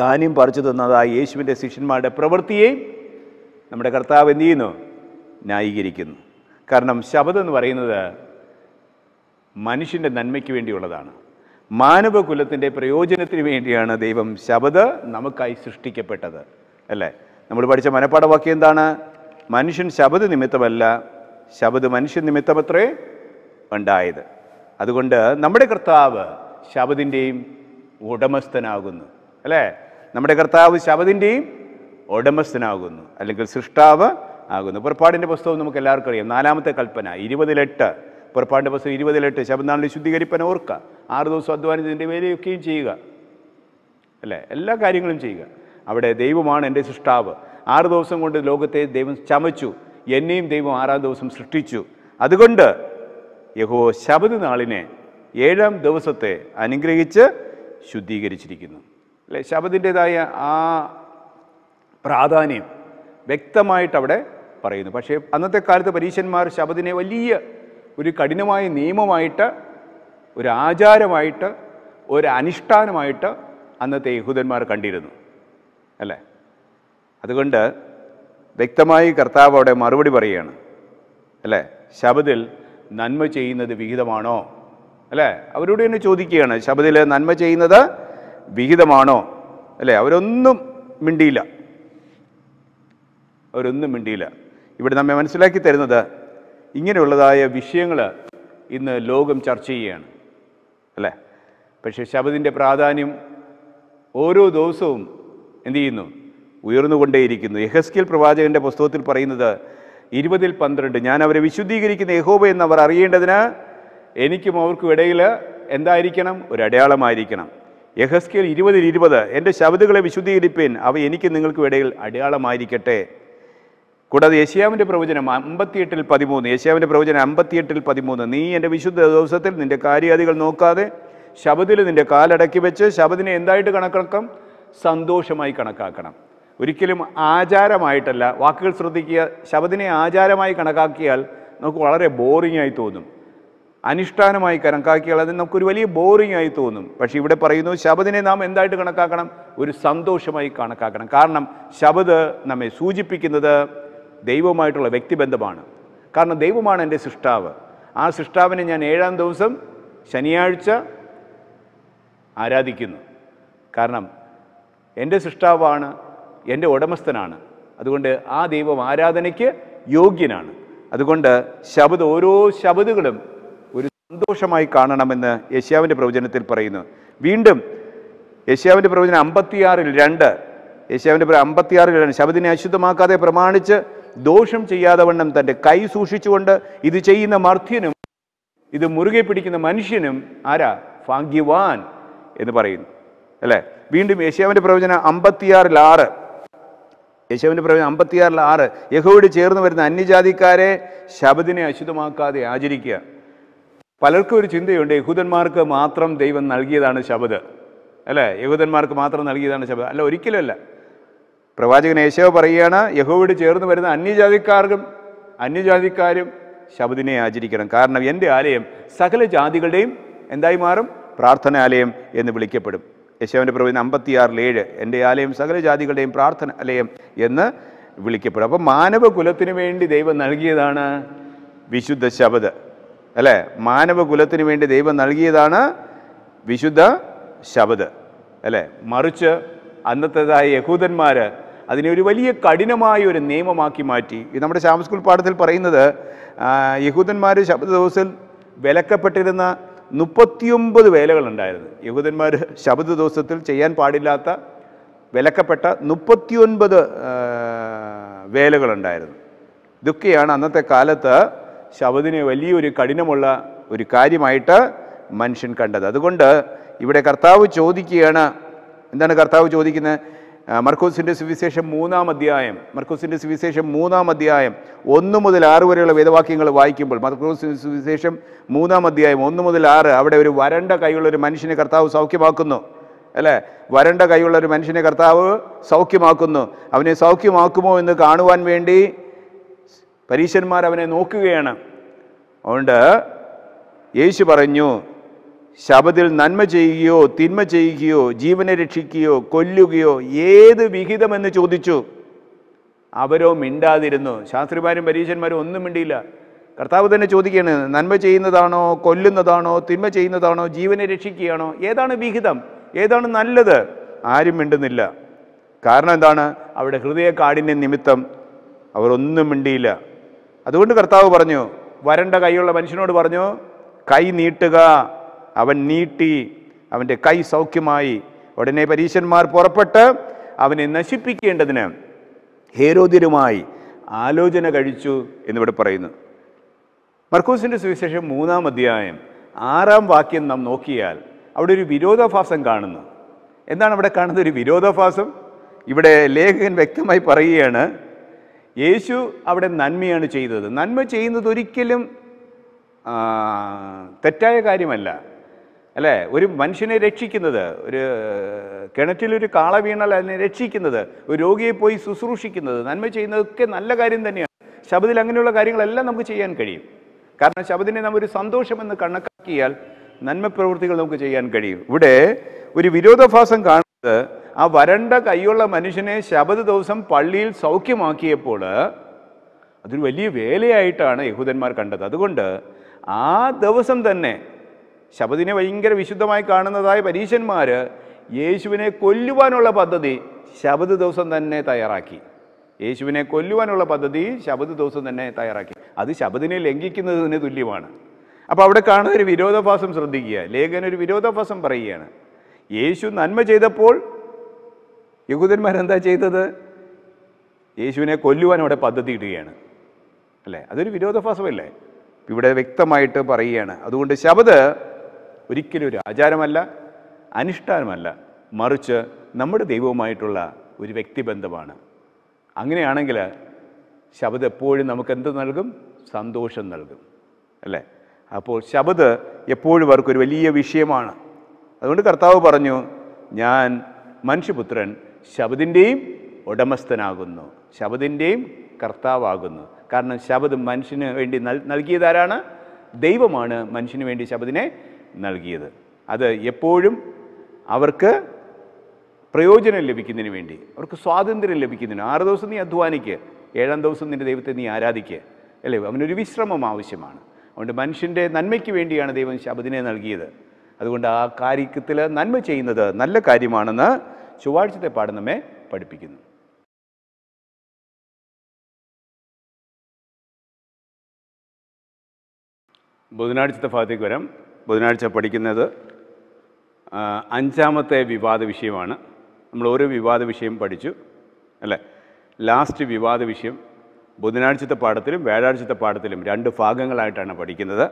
ധാന്യം പറിച്ചു തന്നതായി യേശുവിൻ്റെ ശിഷ്യന്മാരുടെ പ്രവൃത്തിയെയും നമ്മുടെ കർത്താവ് എന്തു ചെയ്യുന്നു ന്യായീകരിക്കുന്നു കാരണം ശബദം എന്ന് പറയുന്നത് മനുഷ്യൻ്റെ നന്മയ്ക്ക് വേണ്ടിയുള്ളതാണ് മാനവകുലത്തിൻ്റെ പ്രയോജനത്തിന് വേണ്ടിയാണ് ദൈവം ശബദ് നമുക്കായി സൃഷ്ടിക്കപ്പെട്ടത് അല്ലേ നമ്മൾ പഠിച്ച മനപ്പാഠവാക്യം എന്താണ് മനുഷ്യൻ ശബദ് നിമിത്തമല്ല ശബദ് മനുഷ്യൻ നിമിത്തമത്രേ ഉണ്ടായത് അതുകൊണ്ട് നമ്മുടെ കർത്താവ് ശബദിൻ്റെയും ഉടമസ്ഥനാകുന്നു അല്ലേ നമ്മുടെ കർത്താവ് ശബദിൻ്റെയും ഉടമസ്ഥനാകുന്നു അല്ലെങ്കിൽ സൃഷ്ടാവ് ആകുന്നു പുറപ്പാടിൻ്റെ പുസ്തകം നമുക്ക് എല്ലാവർക്കും അറിയാം നാലാമത്തെ കൽപ്പന ഇരുപതിലെട്ട് പുറപ്പാടിൻ്റെ പുസ്തകം ഇരുപതിലെട്ട് ശബനാളിൽ ശുദ്ധീകരിപ്പന ഓർക്കുക ആറ് ദിവസം അധ്വാനിച്ചതിൻ്റെ വേലയൊക്കെയും ചെയ്യുക അല്ലേ എല്ലാ കാര്യങ്ങളും ചെയ്യുക അവിടെ ദൈവമാണ് എൻ്റെ സൃഷ്ടാവ് ആറ് ദിവസം കൊണ്ട് ലോകത്തെ ദൈവം ചമച്ചു എന്നെയും ദൈവം ആറാം ദിവസം സൃഷ്ടിച്ചു അതുകൊണ്ട് യഹോ ശബദ് നാളിനെ ഏഴാം ദിവസത്തെ അനുഗ്രഹിച്ച് ശുദ്ധീകരിച്ചിരിക്കുന്നു അല്ലേ ശബദിൻ്റേതായ ആ പ്രാധാന്യം വ്യക്തമായിട്ട് അവിടെ പറയുന്നു പക്ഷേ അന്നത്തെ കാലത്ത് പരീശന്മാർ ശബദിനെ വലിയ ഒരു കഠിനമായ നിയമമായിട്ട് ഒരു ആചാരമായിട്ട് ഒരു അനുഷ്ഠാനമായിട്ട് അന്നത്തെ യഹൂദന്മാർ കണ്ടിരുന്നു അല്ലേ അതുകൊണ്ട് വ്യക്തമായി കർത്താവ് അവിടെ മറുപടി പറയുകയാണ് അല്ലേ ശബദിൽ നന്മ ചെയ്യുന്നത് വിഹിതമാണോ അല്ലേ അവരോട് തന്നെ ചോദിക്കുകയാണ് ശബദിൽ നന്മ ചെയ്യുന്നത് വിഹിതമാണോ അല്ലേ അവരൊന്നും മിണ്ടിയില്ല അവരൊന്നും മിണ്ടിയില്ല ഇവിടെ നമ്മെ മനസ്സിലാക്കി തരുന്നത് ഇങ്ങനെയുള്ളതായ വിഷയങ്ങൾ ഇന്ന് ലോകം ചർച്ച ചെയ്യുകയാണ് അല്ലേ പക്ഷേ ശബദിൻ്റെ പ്രാധാന്യം ഓരോ ദിവസവും എന്തു ചെയ്യുന്നു ഉയർന്നുകൊണ്ടേയിരിക്കുന്നു യഹസ്കിൽ പ്രവാചകൻ്റെ പുസ്തകത്തിൽ പറയുന്നത് ഇരുപതിൽ പന്ത്രണ്ട് ഞാൻ അവരെ വിശുദ്ധീകരിക്കുന്ന യഹോബ എന്നവർ അറിയേണ്ടതിന് എനിക്കും അവർക്കും ഇടയിൽ എന്തായിരിക്കണം ഒരു അടയാളമായിരിക്കണം യഹസ്കിൽ ഇരുപതിൽ ഇരുപത് എൻ്റെ ശബ്ദങ്ങളെ വിശുദ്ധീകരിപ്പേൻ അവ എനിക്ക് നിങ്ങൾക്കും ഇടയിൽ അടയാളമായിരിക്കട്ടെ കൂടാതെ യശയാവിൻ്റെ പ്രവചനം അമ്പത്തിയെട്ടിൽ പതിമൂന്ന് യശയാവിൻ്റെ പ്രവചനം അമ്പത്തിയെട്ടിൽ പതിമൂന്ന് നീ എൻ്റെ വിശുദ്ധ ദിവസത്തിൽ നിൻ്റെ കാര്യാദികൾ നോക്കാതെ ശബദിൽ നിൻ്റെ കാലടക്കി വെച്ച് ശബദിനെ എന്തായിട്ട് കണക്കാക്കാം സന്തോഷമായി കണക്കാക്കണം ഒരിക്കലും ആചാരമായിട്ടല്ല വാക്കുകൾ ശ്രദ്ധിക്കുക ശബദിനെ ആചാരമായി കണക്കാക്കിയാൽ നമുക്ക് വളരെ ബോറിംഗ് ആയി തോന്നും അനുഷ്ഠാനമായി കണക്കാക്കിയാൽ അത് നമുക്കൊരു വലിയ ബോറിംഗ് ആയി തോന്നും പക്ഷേ ഇവിടെ പറയുന്നു ശബദിനെ നാം എന്തായിട്ട് കണക്കാക്കണം ഒരു സന്തോഷമായി കണക്കാക്കണം കാരണം ശബദ് നമ്മെ സൂചിപ്പിക്കുന്നത് ദൈവവുമായിട്ടുള്ള വ്യക്തിബന്ധമാണ് കാരണം ദൈവമാണ് എൻ്റെ സൃഷ്ടാവ് ആ സൃഷ്ടാവിനെ ഞാൻ ഏഴാം ദിവസം ശനിയാഴ്ച ആരാധിക്കുന്നു കാരണം എൻ്റെ സൃഷ്ടാവാണ് എൻ്റെ ഉടമസ്ഥനാണ് അതുകൊണ്ട് ആ ദൈവം ആരാധനയ്ക്ക് യോഗ്യനാണ് അതുകൊണ്ട് ശബദ് ഓരോ ശബദുകളും ഒരു സന്തോഷമായി കാണണമെന്ന് യശ്യാവിൻ്റെ പ്രവചനത്തിൽ പറയുന്നു വീണ്ടും യശ്യാവിൻ്റെ പ്രവചനം അമ്പത്തിയാറിൽ രണ്ട് യശ്യാവിൻ്റെ അമ്പത്തിയാറിൽ രണ്ട് ശബദിനെ അശുദ്ധമാക്കാതെ പ്രമാണിച്ച് ദോഷം ചെയ്യാതെ വണ്ണം തൻ്റെ കൈ സൂക്ഷിച്ചുകൊണ്ട് ഇത് ചെയ്യുന്ന മർത്യനും ഇത് മുറുകെ പിടിക്കുന്ന മനുഷ്യനും ആരാ ഭാഗ്യവാൻ എന്ന് പറയുന്നു അല്ലേ വീണ്ടും യേശാവിൻ്റെ പ്രവചനം അമ്പത്തിയാറിൽ ആറ് യേശുവിൻ്റെ പ്രവചനം അമ്പത്തിയാറിൽ ആറ് യഹോയോട് ചേർന്ന് വരുന്ന അന്യജാതിക്കാരെ ശബദിനെ അശുദ്ധമാക്കാതെ ആചരിക്കുക പലർക്കും ഒരു ചിന്തയുണ്ട് യഹൂദന്മാർക്ക് മാത്രം ദൈവം നൽകിയതാണ് ശബദ് അല്ലേ യഹൂദന്മാർക്ക് മാത്രം നൽകിയതാണ് ശബദ് അല്ല ഒരിക്കലുമല്ല പ്രവാചകൻ യേശോ പറയുകയാണ് യഹോവിട് ചേർന്ന് വരുന്ന അന്യജാതിക്കാർക്കും അന്യജാതിക്കാരും ശബദിനെ ആചരിക്കണം കാരണം എൻ്റെ ആലയം സകല ജാതികളുടെയും എന്തായി മാറും പ്രാർത്ഥനാലയം എന്ന് വിളിക്കപ്പെടും യശോവിൻ്റെ പ്രവചനം അമ്പത്തിയാറിൽ ഏഴ് എൻ്റെ ആലയം സകല ജാതികളുടെയും പ്രാർത്ഥനാലയം എന്ന് വിളിക്കപ്പെടും അപ്പം മാനവകുലത്തിന് വേണ്ടി ദൈവം നൽകിയതാണ് വിശുദ്ധ ശബദ് അല്ലേ മാനവകുലത്തിന് വേണ്ടി ദൈവം നൽകിയതാണ് വിശുദ്ധ ശബദ് അല്ലേ മറിച്ച് അന്നത്തേതായ യഹൂദന്മാർ അതിനെ ഒരു വലിയ കഠിനമായ ഒരു നിയമമാക്കി മാറ്റി നമ്മുടെ ശ്യാം സ്കൂൾ പാഠത്തിൽ പറയുന്നത് യഹൂദന്മാർ ശബ്ദ ദിവസത്തിൽ വിലക്കപ്പെട്ടിരുന്ന മുപ്പത്തിയൊമ്പത് വേലകളുണ്ടായിരുന്നു യഹൂദന്മാർ ശബ്ദ ദിവസത്തിൽ ചെയ്യാൻ പാടില്ലാത്ത വിലക്കപ്പെട്ട മുപ്പത്തിയൊൻപത് വേലകളുണ്ടായിരുന്നു ഇതൊക്കെയാണ് അന്നത്തെ കാലത്ത് ശബദിനെ വലിയൊരു കഠിനമുള്ള ഒരു കാര്യമായിട്ട് മനുഷ്യൻ കണ്ടത് അതുകൊണ്ട് ഇവിടെ കർത്താവ് ചോദിക്കുകയാണ് എന്താണ് കർത്താവ് ചോദിക്കുന്നത് മർക്കോസിൻ്റെ സുവിശേഷം മൂന്നാം അധ്യായം മർക്കോസിൻ്റെ സുവിശേഷം മൂന്നാം അധ്യായം ഒന്ന് മുതൽ ആറ് വരെയുള്ള വേദവാക്യങ്ങൾ വായിക്കുമ്പോൾ മർക്കോസിൻ്റെ സുവിശേഷം മൂന്നാം അധ്യായം ഒന്ന് മുതൽ ആറ് അവിടെ ഒരു വരണ്ട കൈയുള്ളൊരു ഒരു മനുഷ്യനെ കർത്താവ് സൗഖ്യമാക്കുന്നു അല്ലേ വരണ്ട കൈയുള്ളൊരു ഒരു മനുഷ്യനെ കർത്താവ് സൗഖ്യമാക്കുന്നു അവനെ സൗഖ്യമാക്കുമോ എന്ന് കാണുവാൻ വേണ്ടി പരീശന്മാർ അവനെ നോക്കുകയാണ് അതുകൊണ്ട് യേശു പറഞ്ഞു ശബത്തിൽ നന്മ ചെയ്യുകയോ തിന്മ ചെയ്യുകയോ ജീവനെ രക്ഷിക്കുകയോ കൊല്ലുകയോ ഏത് വിഹിതമെന്ന് ചോദിച്ചു അവരോ മിണ്ടാതിരുന്നു ശാസ്ത്രിമാരും പരീക്ഷന്മാരും ഒന്നും മിണ്ടിയില്ല കർത്താവ് തന്നെ ചോദിക്കുകയാണ് നന്മ ചെയ്യുന്നതാണോ കൊല്ലുന്നതാണോ തിന്മ ചെയ്യുന്നതാണോ ജീവനെ രക്ഷിക്കുകയാണോ ഏതാണ് വിഹിതം ഏതാണ് നല്ലത് ആരും മിണ്ടുന്നില്ല കാരണം എന്താണ് അവിടെ ഹൃദയ കാടിൻ്റെ നിമിത്തം അവർ ഒന്നും മിണ്ടിയില്ല അതുകൊണ്ട് കർത്താവ് പറഞ്ഞു വരണ്ട കൈയുള്ള മനുഷ്യനോട് പറഞ്ഞു കൈ നീട്ടുക അവൻ നീട്ടി അവൻ്റെ കൈ സൗഖ്യമായി ഉടനെ പരീശന്മാർ പുറപ്പെട്ട് അവനെ നശിപ്പിക്കേണ്ടതിന് ഹേരോദിരുമായി ആലോചന കഴിച്ചു എന്നിവിടെ പറയുന്നു മർക്കൂസിൻ്റെ സുവിശേഷം മൂന്നാം അധ്യായം ആറാം വാക്യം നാം നോക്കിയാൽ അവിടെ ഒരു വിരോധാഭാസം കാണുന്നു എന്താണ് അവിടെ കാണുന്ന ഒരു വിരോധാഭാസം ഇവിടെ ലേഖകൻ വ്യക്തമായി പറയുകയാണ് യേശു അവിടെ നന്മയാണ് ചെയ്തത് നന്മ ചെയ്യുന്നത് ഒരിക്കലും തെറ്റായ കാര്യമല്ല അല്ലേ ഒരു മനുഷ്യനെ രക്ഷിക്കുന്നത് ഒരു കിണറ്റിലൊരു കാള വീണാൽ അതിനെ രക്ഷിക്കുന്നത് ഒരു രോഗിയെ പോയി ശുശ്രൂഷിക്കുന്നത് നന്മ ചെയ്യുന്നതൊക്കെ നല്ല കാര്യം തന്നെയാണ് ശബദിൽ അങ്ങനെയുള്ള കാര്യങ്ങളെല്ലാം നമുക്ക് ചെയ്യാൻ കഴിയും കാരണം ശബദിനെ നമ്മൾ ഒരു സന്തോഷമെന്ന് കണക്കാക്കിയാൽ നന്മ പ്രവൃത്തികൾ നമുക്ക് ചെയ്യാൻ കഴിയും ഇവിടെ ഒരു വിരോധാഭാസം കാണുന്നത് ആ വരണ്ട കൈയുള്ള മനുഷ്യനെ ശബദ ദിവസം പള്ളിയിൽ സൗഖ്യമാക്കിയപ്പോൾ അതൊരു വലിയ വേലയായിട്ടാണ് യഹൂദന്മാർ കണ്ടത് അതുകൊണ്ട് ആ ദിവസം തന്നെ ശബദിനെ ഭയങ്കര വിശുദ്ധമായി കാണുന്നതായ പരീശന്മാർ യേശുവിനെ കൊല്ലുവാനുള്ള പദ്ധതി ശബദ് ദിവസം തന്നെ തയ്യാറാക്കി യേശുവിനെ കൊല്ലുവാനുള്ള പദ്ധതി ശബദ് ദിവസം തന്നെ തയ്യാറാക്കി അത് ശബദിനെ ലംഘിക്കുന്നതിന് തുല്യമാണ് അപ്പോൾ അവിടെ കാണുന്ന ഒരു വിരോധാഭാസം ശ്രദ്ധിക്കുക ലേഖന ഒരു വിരോധാഭാസം പറയുകയാണ് യേശു നന്മ ചെയ്തപ്പോൾ യഹൂദന്മാരെന്താ ചെയ്തത് യേശുവിനെ കൊല്ലുവാൻ അവിടെ പദ്ധതി ഇടുകയാണ് അല്ലേ അതൊരു വിരോധാഭാസമല്ലേ ഇവിടെ വ്യക്തമായിട്ട് പറയുകയാണ് അതുകൊണ്ട് ശബദ് ഒരിക്കലും ഒരു ആചാരമല്ല അനുഷ്ഠാനമല്ല മറിച്ച് നമ്മുടെ ദൈവവുമായിട്ടുള്ള ഒരു വ്യക്തിബന്ധമാണ് അങ്ങനെയാണെങ്കിൽ ശബദ് എപ്പോഴും നമുക്ക് എന്ത് നൽകും സന്തോഷം നൽകും അല്ലേ അപ്പോൾ ശബദ് എപ്പോഴും അവർക്കൊരു വലിയ വിഷയമാണ് അതുകൊണ്ട് കർത്താവ് പറഞ്ഞു ഞാൻ മനുഷ്യപുത്രൻ ശബദിൻ്റെയും ഉടമസ്ഥനാകുന്നു ശബദിൻ്റെയും കർത്താവാകുന്നു കാരണം ശബദ് മനുഷ്യന് വേണ്ടി നൽ നൽകിയതാരാണ് ദൈവമാണ് മനുഷ്യന് വേണ്ടി ശബദിനെ നൽകിയത് അത് എപ്പോഴും അവർക്ക് പ്രയോജനം ലഭിക്കുന്നതിന് വേണ്ടി അവർക്ക് സ്വാതന്ത്ര്യം ലഭിക്കുന്നതിന് ആറ് ദിവസം നീ അധ്വാനിക്കുക ഏഴാം ദിവസം നിൻ്റെ ദൈവത്തെ നീ ആരാധിക്കുക അല്ലേ അവനൊരു വിശ്രമം ആവശ്യമാണ് അതുകൊണ്ട് മനുഷ്യൻ്റെ നന്മയ്ക്ക് വേണ്ടിയാണ് ദൈവം ശബദിനെ നൽകിയത് അതുകൊണ്ട് ആ കാര്യത്തിൽ നന്മ ചെയ്യുന്നത് നല്ല കാര്യമാണെന്ന് ചൊവ്വാഴ്ചത്തെ പാഠം നമ്മെ പഠിപ്പിക്കുന്നു ബുധനാഴ്ചത്തെ ഭാഗത്തേക്ക് വരാം ബുധനാഴ്ച പഠിക്കുന്നത് അഞ്ചാമത്തെ വിവാദ വിഷയമാണ് നമ്മൾ ഓരോ വിവാദ വിഷയം പഠിച്ചു അല്ലേ ലാസ്റ്റ് വിവാദ വിഷയം ബുധനാഴ്ചത്തെ പാഠത്തിലും വ്യാഴാഴ്ചത്തെ പാഠത്തിലും രണ്ട് ഭാഗങ്ങളായിട്ടാണ് പഠിക്കുന്നത്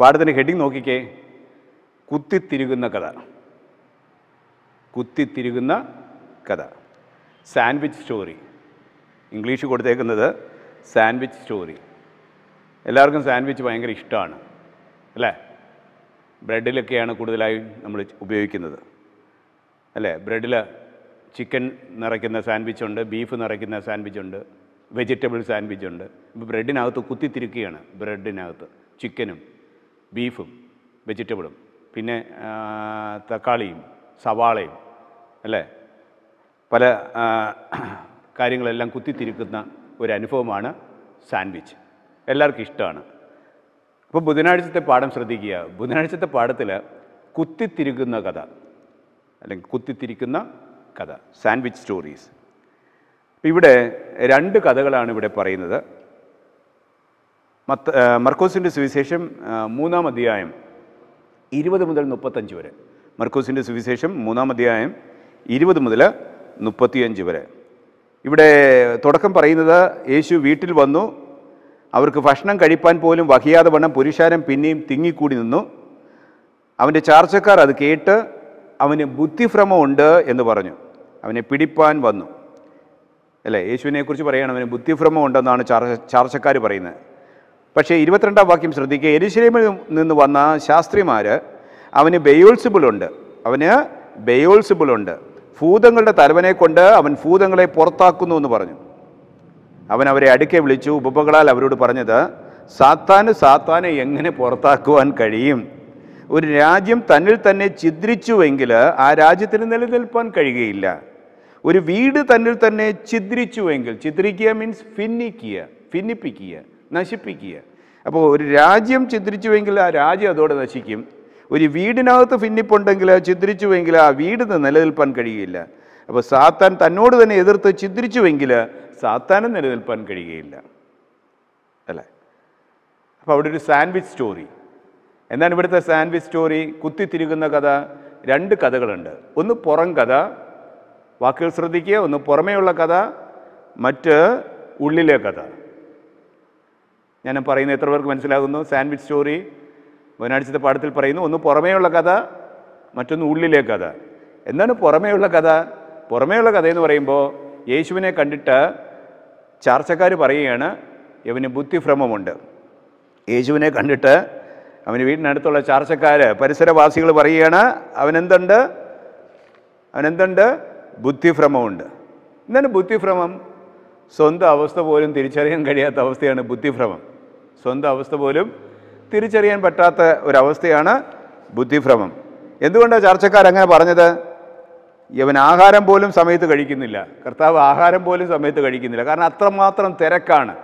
പാഠത്തിൻ്റെ ഹെഡിങ് നോക്കിക്കേ കുത്തിത്തിരുകുന്ന കഥ കുത്തിത്തിരുകുന്ന കഥ സാൻഡ്വിച്ച് സ്റ്റോറി ഇംഗ്ലീഷ് കൊടുത്തേക്കുന്നത് സാൻഡ്വിച്ച് സ്റ്റോറി എല്ലാവർക്കും സാൻഡ്വിച്ച് ഭയങ്കര ഇഷ്ടമാണ് അല്ലേ ബ്രെഡിലൊക്കെയാണ് കൂടുതലായും നമ്മൾ ഉപയോഗിക്കുന്നത് അല്ലേ ബ്രെഡിൽ ചിക്കൻ നിറയ്ക്കുന്ന സാൻഡ്വിച്ച് ഉണ്ട് ബീഫ് നിറയ്ക്കുന്ന സാൻഡ്വിച്ച് ഉണ്ട് വെജിറ്റബിൾ ഉണ്ട് ഇപ്പോൾ ബ്രെഡിനകത്ത് കുത്തിത്തിരിക്കുകയാണ് ബ്രെഡിനകത്ത് ചിക്കനും ബീഫും വെജിറ്റബിളും പിന്നെ തക്കാളിയും സവാളയും അല്ലേ പല കാര്യങ്ങളെല്ലാം കുത്തിത്തിരിക്കുന്ന ഒരു അനുഭവമാണ് സാൻഡ്വിച്ച് എല്ലാവർക്കും ഇഷ്ടമാണ് അപ്പോൾ ബുധനാഴ്ചത്തെ പാഠം ശ്രദ്ധിക്കുക ബുധനാഴ്ചത്തെ പാഠത്തിൽ കുത്തിത്തിരിക്കുന്ന കഥ അല്ലെങ്കിൽ കുത്തിത്തിരിക്കുന്ന കഥ സാൻഡ്വിച്ച് സ്റ്റോറീസ് ഇവിടെ രണ്ട് കഥകളാണ് ഇവിടെ പറയുന്നത് മത്ത മർക്കോസിൻ്റെ സുവിശേഷം മൂന്നാം അധ്യായം ഇരുപത് മുതൽ മുപ്പത്തഞ്ച് വരെ മർക്കോസിൻ്റെ സുവിശേഷം മൂന്നാം അധ്യായം ഇരുപത് മുതൽ മുപ്പത്തിയഞ്ച് വരെ ഇവിടെ തുടക്കം പറയുന്നത് യേശു വീട്ടിൽ വന്നു അവർക്ക് ഭക്ഷണം കഴിപ്പാൻ പോലും വഹിയാതെ വണ്ണം പുരുഷാരം പിന്നെയും തിങ്ങിക്കൂടി നിന്നു അവൻ്റെ ചാർച്ചക്കാർ അത് കേട്ട് അവന് ബുദ്ധിഭ്രമമുണ്ട് എന്ന് പറഞ്ഞു അവനെ പിടിപ്പാൻ വന്നു അല്ലേ യേശുവിനെക്കുറിച്ച് പറയുകയാണ് അവന് ബുദ്ധിഭ്രമമുണ്ടെന്നാണ് ഉണ്ടെന്നാണ് ചാർച്ച ചാർച്ചക്കാർ പറയുന്നത് പക്ഷേ ഇരുപത്തിരണ്ടാം വാക്യം ശ്രദ്ധിക്കുക എരിശിലേമിൽ നിന്ന് വന്ന ശാസ്ത്രിമാർ അവന് ബെയോൾസിബിളുണ്ട് അവന് ബെയോൾസിബിളുണ്ട് ഭൂതങ്ങളുടെ തലവനെ കൊണ്ട് അവൻ ഭൂതങ്ങളെ പുറത്താക്കുന്നു എന്ന് പറഞ്ഞു അവൻ അവരെ അടുക്കെ വിളിച്ചു ഉപ്പകളാൽ അവരോട് പറഞ്ഞത് സാത്താന് സാത്താനെ എങ്ങനെ പുറത്താക്കുവാൻ കഴിയും ഒരു രാജ്യം തന്നിൽ തന്നെ ഛിദ്രിച്ചുവെങ്കിൽ ആ രാജ്യത്തിന് നിലനിൽപ്പാൻ കഴിയുകയില്ല ഒരു വീട് തന്നിൽ തന്നെ ഛിദ്രിച്ചുവെങ്കിൽ ഛിദ്രിക്കുക മീൻസ് ഫിന്നിക്കുക ഭിന്നിപ്പിക്കുക നശിപ്പിക്കുക അപ്പോൾ ഒരു രാജ്യം ഛിദ്രിച്ചുവെങ്കിൽ ആ രാജ്യം അതോടെ നശിക്കും ഒരു വീടിനകത്ത് ഭിന്നിപ്പുണ്ടെങ്കിൽ ഛിദ്രിച്ചുവെങ്കിൽ ആ വീടിന് നിലനിൽപ്പാൻ കഴിയില്ല അപ്പോൾ സാത്താൻ തന്നോട് തന്നെ എതിർത്ത് ഛിദ്രിച്ചുവെങ്കിൽ സാത്താനം നിലനിൽപ്പാൻ കഴിയുകയില്ല അല്ലേ അപ്പോൾ അവിടെ ഒരു സാൻഡ്വിച്ച് സ്റ്റോറി എന്താണ് ഇവിടുത്തെ സാൻഡ്വിച്ച് സ്റ്റോറി കുത്തിത്തിരുകുന്ന കഥ രണ്ട് കഥകളുണ്ട് ഒന്ന് പുറം കഥ വാക്കുകൾ ശ്രദ്ധിക്കുക ഒന്ന് പുറമേയുള്ള കഥ മറ്റ് ഉള്ളിലെ കഥ ഞാൻ പറയുന്ന എത്ര പേർക്ക് മനസ്സിലാകുന്നു സാൻഡ്വിച്ച് സ്റ്റോറി ബുധനാഴ്ചത്തെ പാഠത്തിൽ പറയുന്നു ഒന്ന് പുറമേയുള്ള കഥ മറ്റൊന്ന് ഉള്ളിലെ കഥ എന്താണ് പുറമേയുള്ള കഥ പുറമേയുള്ള കഥ എന്ന് പറയുമ്പോൾ യേശുവിനെ കണ്ടിട്ട് ചാർച്ചക്കാർ പറയുകയാണ് ഇവന് ബുദ്ധിഭ്രമമുണ്ട് യേശുവിനെ കണ്ടിട്ട് അവന് വീടിനടുത്തുള്ള ചാർച്ചക്കാർ പരിസരവാസികൾ പറയുകയാണ് അവനെന്തുണ്ട് അവനെന്തുണ്ട് ബുദ്ധിഭ്രമമുണ്ട് എന്താണ് ബുദ്ധിഭ്രമം സ്വന്തം അവസ്ഥ പോലും തിരിച്ചറിയാൻ കഴിയാത്ത അവസ്ഥയാണ് ബുദ്ധിഭ്രമം സ്വന്തം അവസ്ഥ പോലും തിരിച്ചറിയാൻ പറ്റാത്ത ഒരവസ്ഥയാണ് ബുദ്ധിഭ്രമം എന്തുകൊണ്ടാണ് ചാർച്ചക്കാർ അങ്ങനെ പറഞ്ഞത് ഇവൻ ആഹാരം പോലും സമയത്ത് കഴിക്കുന്നില്ല കർത്താവ് ആഹാരം പോലും സമയത്ത് കഴിക്കുന്നില്ല കാരണം അത്രമാത്രം തിരക്കാണ്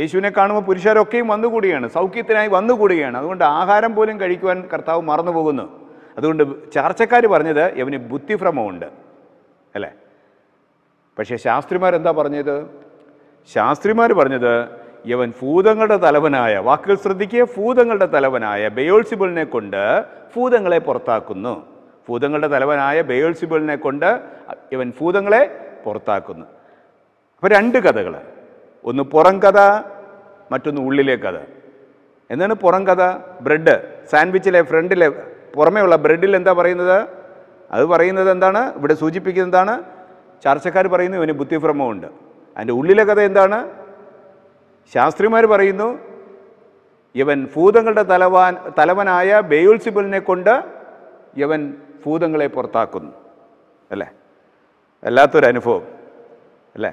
യേശുവിനെ കാണുമ്പോൾ പുരുഷരൊക്കെയും വന്നുകൂടിയാണ് സൗഖ്യത്തിനായി വന്നുകൂടിയാണ് അതുകൊണ്ട് ആഹാരം പോലും കഴിക്കുവാൻ കർത്താവ് മറന്നു പോകുന്നു അതുകൊണ്ട് ചാർച്ചക്കാർ പറഞ്ഞത് ഇവന് ബുദ്ധിഭ്രമമുണ്ട് അല്ലേ പക്ഷേ ശാസ്ത്രിമാരെന്താ പറഞ്ഞത് ശാസ്ത്രിമാർ പറഞ്ഞത് ഇവൻ ഭൂതങ്ങളുടെ തലവനായ വാക്കുകൾ ശ്രദ്ധിക്കുക ഭൂതങ്ങളുടെ തലവനായ ബയോൾസിബിളിനെ കൊണ്ട് ഭൂതങ്ങളെ പുറത്താക്കുന്നു ഭൂതങ്ങളുടെ തലവനായ ബേൾസിബിളിനെ കൊണ്ട് ഇവൻ ഭൂതങ്ങളെ പുറത്താക്കുന്നു അപ്പോൾ രണ്ട് കഥകൾ ഒന്ന് പുറം കഥ മറ്റൊന്ന് ഉള്ളിലെ കഥ എന്താണ് പുറം കഥ ബ്രെഡ് സാൻഡ്വിച്ചിലെ ഫ്രണ്ടിലെ പുറമേ ഉള്ള ബ്രെഡിൽ എന്താ പറയുന്നത് അത് പറയുന്നത് എന്താണ് ഇവിടെ സൂചിപ്പിക്കുന്നത് എന്താണ് ചർച്ചക്കാർ പറയുന്നു ഇവന് ബുദ്ധിഭ്രമമുണ്ട് അതിൻ്റെ ഉള്ളിലെ കഥ എന്താണ് ശാസ്ത്രിമാർ പറയുന്നു ഇവൻ ഭൂതങ്ങളുടെ തലവാൻ തലവനായ ബേയുൽസിബിളിനെ കൊണ്ട് ഇവൻ ഭൂതങ്ങളെ പുറത്താക്കുന്നു അല്ലേ വല്ലാത്തൊരു അനുഭവം അല്ലേ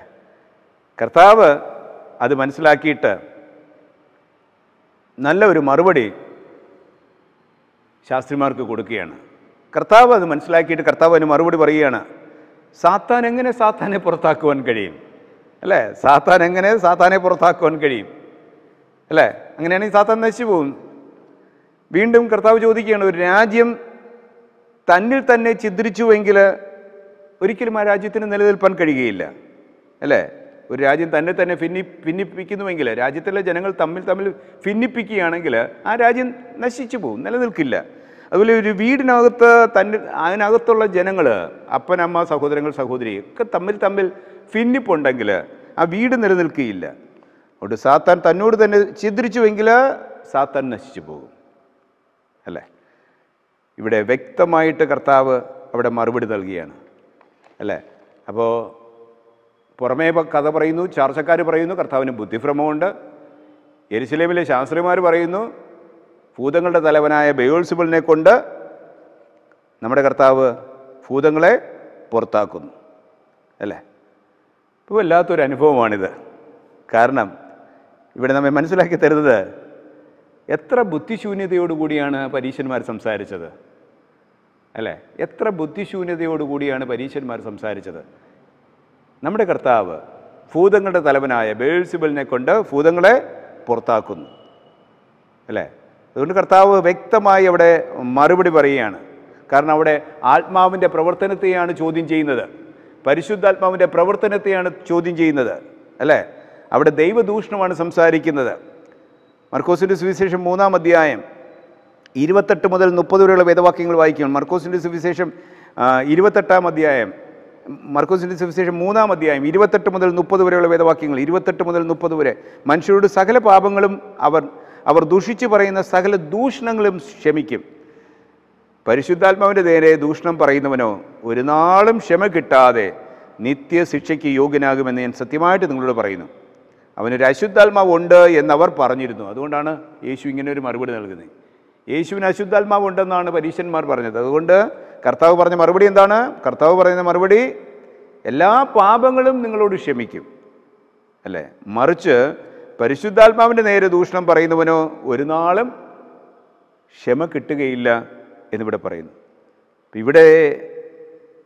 കർത്താവ് അത് മനസ്സിലാക്കിയിട്ട് നല്ല ഒരു മറുപടി ശാസ്ത്രിമാർക്ക് കൊടുക്കുകയാണ് കർത്താവ് അത് മനസ്സിലാക്കിയിട്ട് കർത്താവ് അതിന് മറുപടി പറയുകയാണ് സാത്താൻ എങ്ങനെ സാത്താനെ പുറത്താക്കുവാൻ കഴിയും അല്ലേ സാത്താൻ എങ്ങനെ സാത്താനെ പുറത്താക്കുവാൻ കഴിയും അല്ലേ അങ്ങനെയാണെങ്കിൽ സാത്താൻ നശിച്ചു പോകും വീണ്ടും കർത്താവ് ചോദിക്കുകയാണ് ഒരു രാജ്യം തന്നിൽ തന്നെ ചിദ്രിച്ചുവെങ്കിൽ ഒരിക്കലും ആ രാജ്യത്തിന് നിലനിൽപ്പാൻ കഴിയുകയില്ല അല്ലേ ഒരു രാജ്യം തന്നെ തന്നെ ഭിന്നി ഭിന്നിപ്പിക്കുന്നുവെങ്കിൽ രാജ്യത്തിലെ ജനങ്ങൾ തമ്മിൽ തമ്മിൽ ഭിന്നിപ്പിക്കുകയാണെങ്കിൽ ആ രാജ്യം നശിച്ചു പോകും നിലനിൽക്കില്ല അതുപോലെ ഒരു വീടിനകത്ത് തന്നെ അതിനകത്തുള്ള ജനങ്ങൾ അപ്പനമ്മ സഹോദരങ്ങൾ സഹോദരി ഒക്കെ തമ്മിൽ തമ്മിൽ ഭിന്നിപ്പുണ്ടെങ്കിൽ ആ വീട് നിലനിൽക്കുകയില്ല അതുകൊണ്ട് സാത്താൻ തന്നോട് തന്നെ ചിദ്രിച്ചുവെങ്കിൽ സാത്താൻ നശിച്ചു പോകും അല്ലേ ഇവിടെ വ്യക്തമായിട്ട് കർത്താവ് അവിടെ മറുപടി നൽകുകയാണ് അല്ലേ അപ്പോൾ പുറമേ കഥ പറയുന്നു ചാർച്ചക്കാർ പറയുന്നു കർത്താവിന് ബുദ്ധിഭ്രമമുണ്ട് എരിശിലേമിലെ ശാസ്ത്രിമാർ പറയുന്നു ഭൂതങ്ങളുടെ തലവനായ ബയോൾസിബിളിനെ കൊണ്ട് നമ്മുടെ കർത്താവ് ഭൂതങ്ങളെ പുറത്താക്കുന്നു അല്ലേ ഇപ്പോൾ വല്ലാത്തൊരു അനുഭവമാണിത് കാരണം ഇവിടെ നമ്മെ മനസ്സിലാക്കി തരുന്നത് എത്ര ബുദ്ധിശൂന്യതയോടുകൂടിയാണ് പരീക്ഷന്മാർ സംസാരിച്ചത് അല്ലേ എത്ര ബുദ്ധിശൂന്യതയോടുകൂടിയാണ് പരീക്ഷന്മാർ സംസാരിച്ചത് നമ്മുടെ കർത്താവ് ഭൂതങ്ങളുടെ തലവനായ ബേഴ്സിബിളിനെ കൊണ്ട് ഭൂതങ്ങളെ പുറത്താക്കുന്നു അല്ലേ അതുകൊണ്ട് കർത്താവ് വ്യക്തമായി അവിടെ മറുപടി പറയുകയാണ് കാരണം അവിടെ ആത്മാവിൻ്റെ പ്രവർത്തനത്തെയാണ് ചോദ്യം ചെയ്യുന്നത് പരിശുദ്ധാത്മാവിൻ്റെ പ്രവർത്തനത്തെയാണ് ചോദ്യം ചെയ്യുന്നത് അല്ലേ അവിടെ ദൈവദൂഷണമാണ് സംസാരിക്കുന്നത് മർക്കോസിൻ്റെ സുവിശേഷം മൂന്നാം അധ്യായം ഇരുപത്തെട്ട് മുതൽ മുപ്പത് വരെയുള്ള വേദവാക്യങ്ങൾ വായിക്കുകയാണ് മർക്കോസിൻ്റെ സുവിശേഷം ഇരുപത്തെട്ടാം അധ്യായം മർക്കോസിൻ്റെ സുവിശേഷം മൂന്നാം അധ്യായം ഇരുപത്തെട്ട് മുതൽ മുപ്പത് വരെയുള്ള വേദവാക്യങ്ങൾ ഇരുപത്തെട്ട് മുതൽ മുപ്പത് വരെ മനുഷ്യരുടെ സകല പാപങ്ങളും അവർ അവർ ദൂഷിച്ചു പറയുന്ന സകല ദൂഷണങ്ങളും ക്ഷമിക്കും പരിശുദ്ധാത്മാവിൻ്റെ നേരെ ദൂഷണം പറയുന്നവനോ ഒരു നാളും ക്ഷമ കിട്ടാതെ ശിക്ഷയ്ക്ക് യോഗ്യനാകുമെന്ന് ഞാൻ സത്യമായിട്ട് നിങ്ങളോട് പറയുന്നു അവനൊരു അശുദ്ധാത്മാവ് ഉണ്ട് എന്നവർ പറഞ്ഞിരുന്നു അതുകൊണ്ടാണ് യേശു ഇങ്ങനെ ഒരു മറുപടി നൽകുന്നത് യേശുവിന് അശുദ്ധാത്മാവ് ഉണ്ടെന്നാണ് പറഞ്ഞത് അതുകൊണ്ട് കർത്താവ് പറഞ്ഞ മറുപടി എന്താണ് കർത്താവ് പറയുന്ന മറുപടി എല്ലാ പാപങ്ങളും നിങ്ങളോട് ക്ഷമിക്കും അല്ലേ മറിച്ച് പരിശുദ്ധാത്മാവിൻ്റെ നേരെ ദൂഷണം പറയുന്നവനോ ഒരു നാളും ക്ഷമ കിട്ടുകയില്ല എന്നിവിടെ പറയുന്നു ഇവിടെ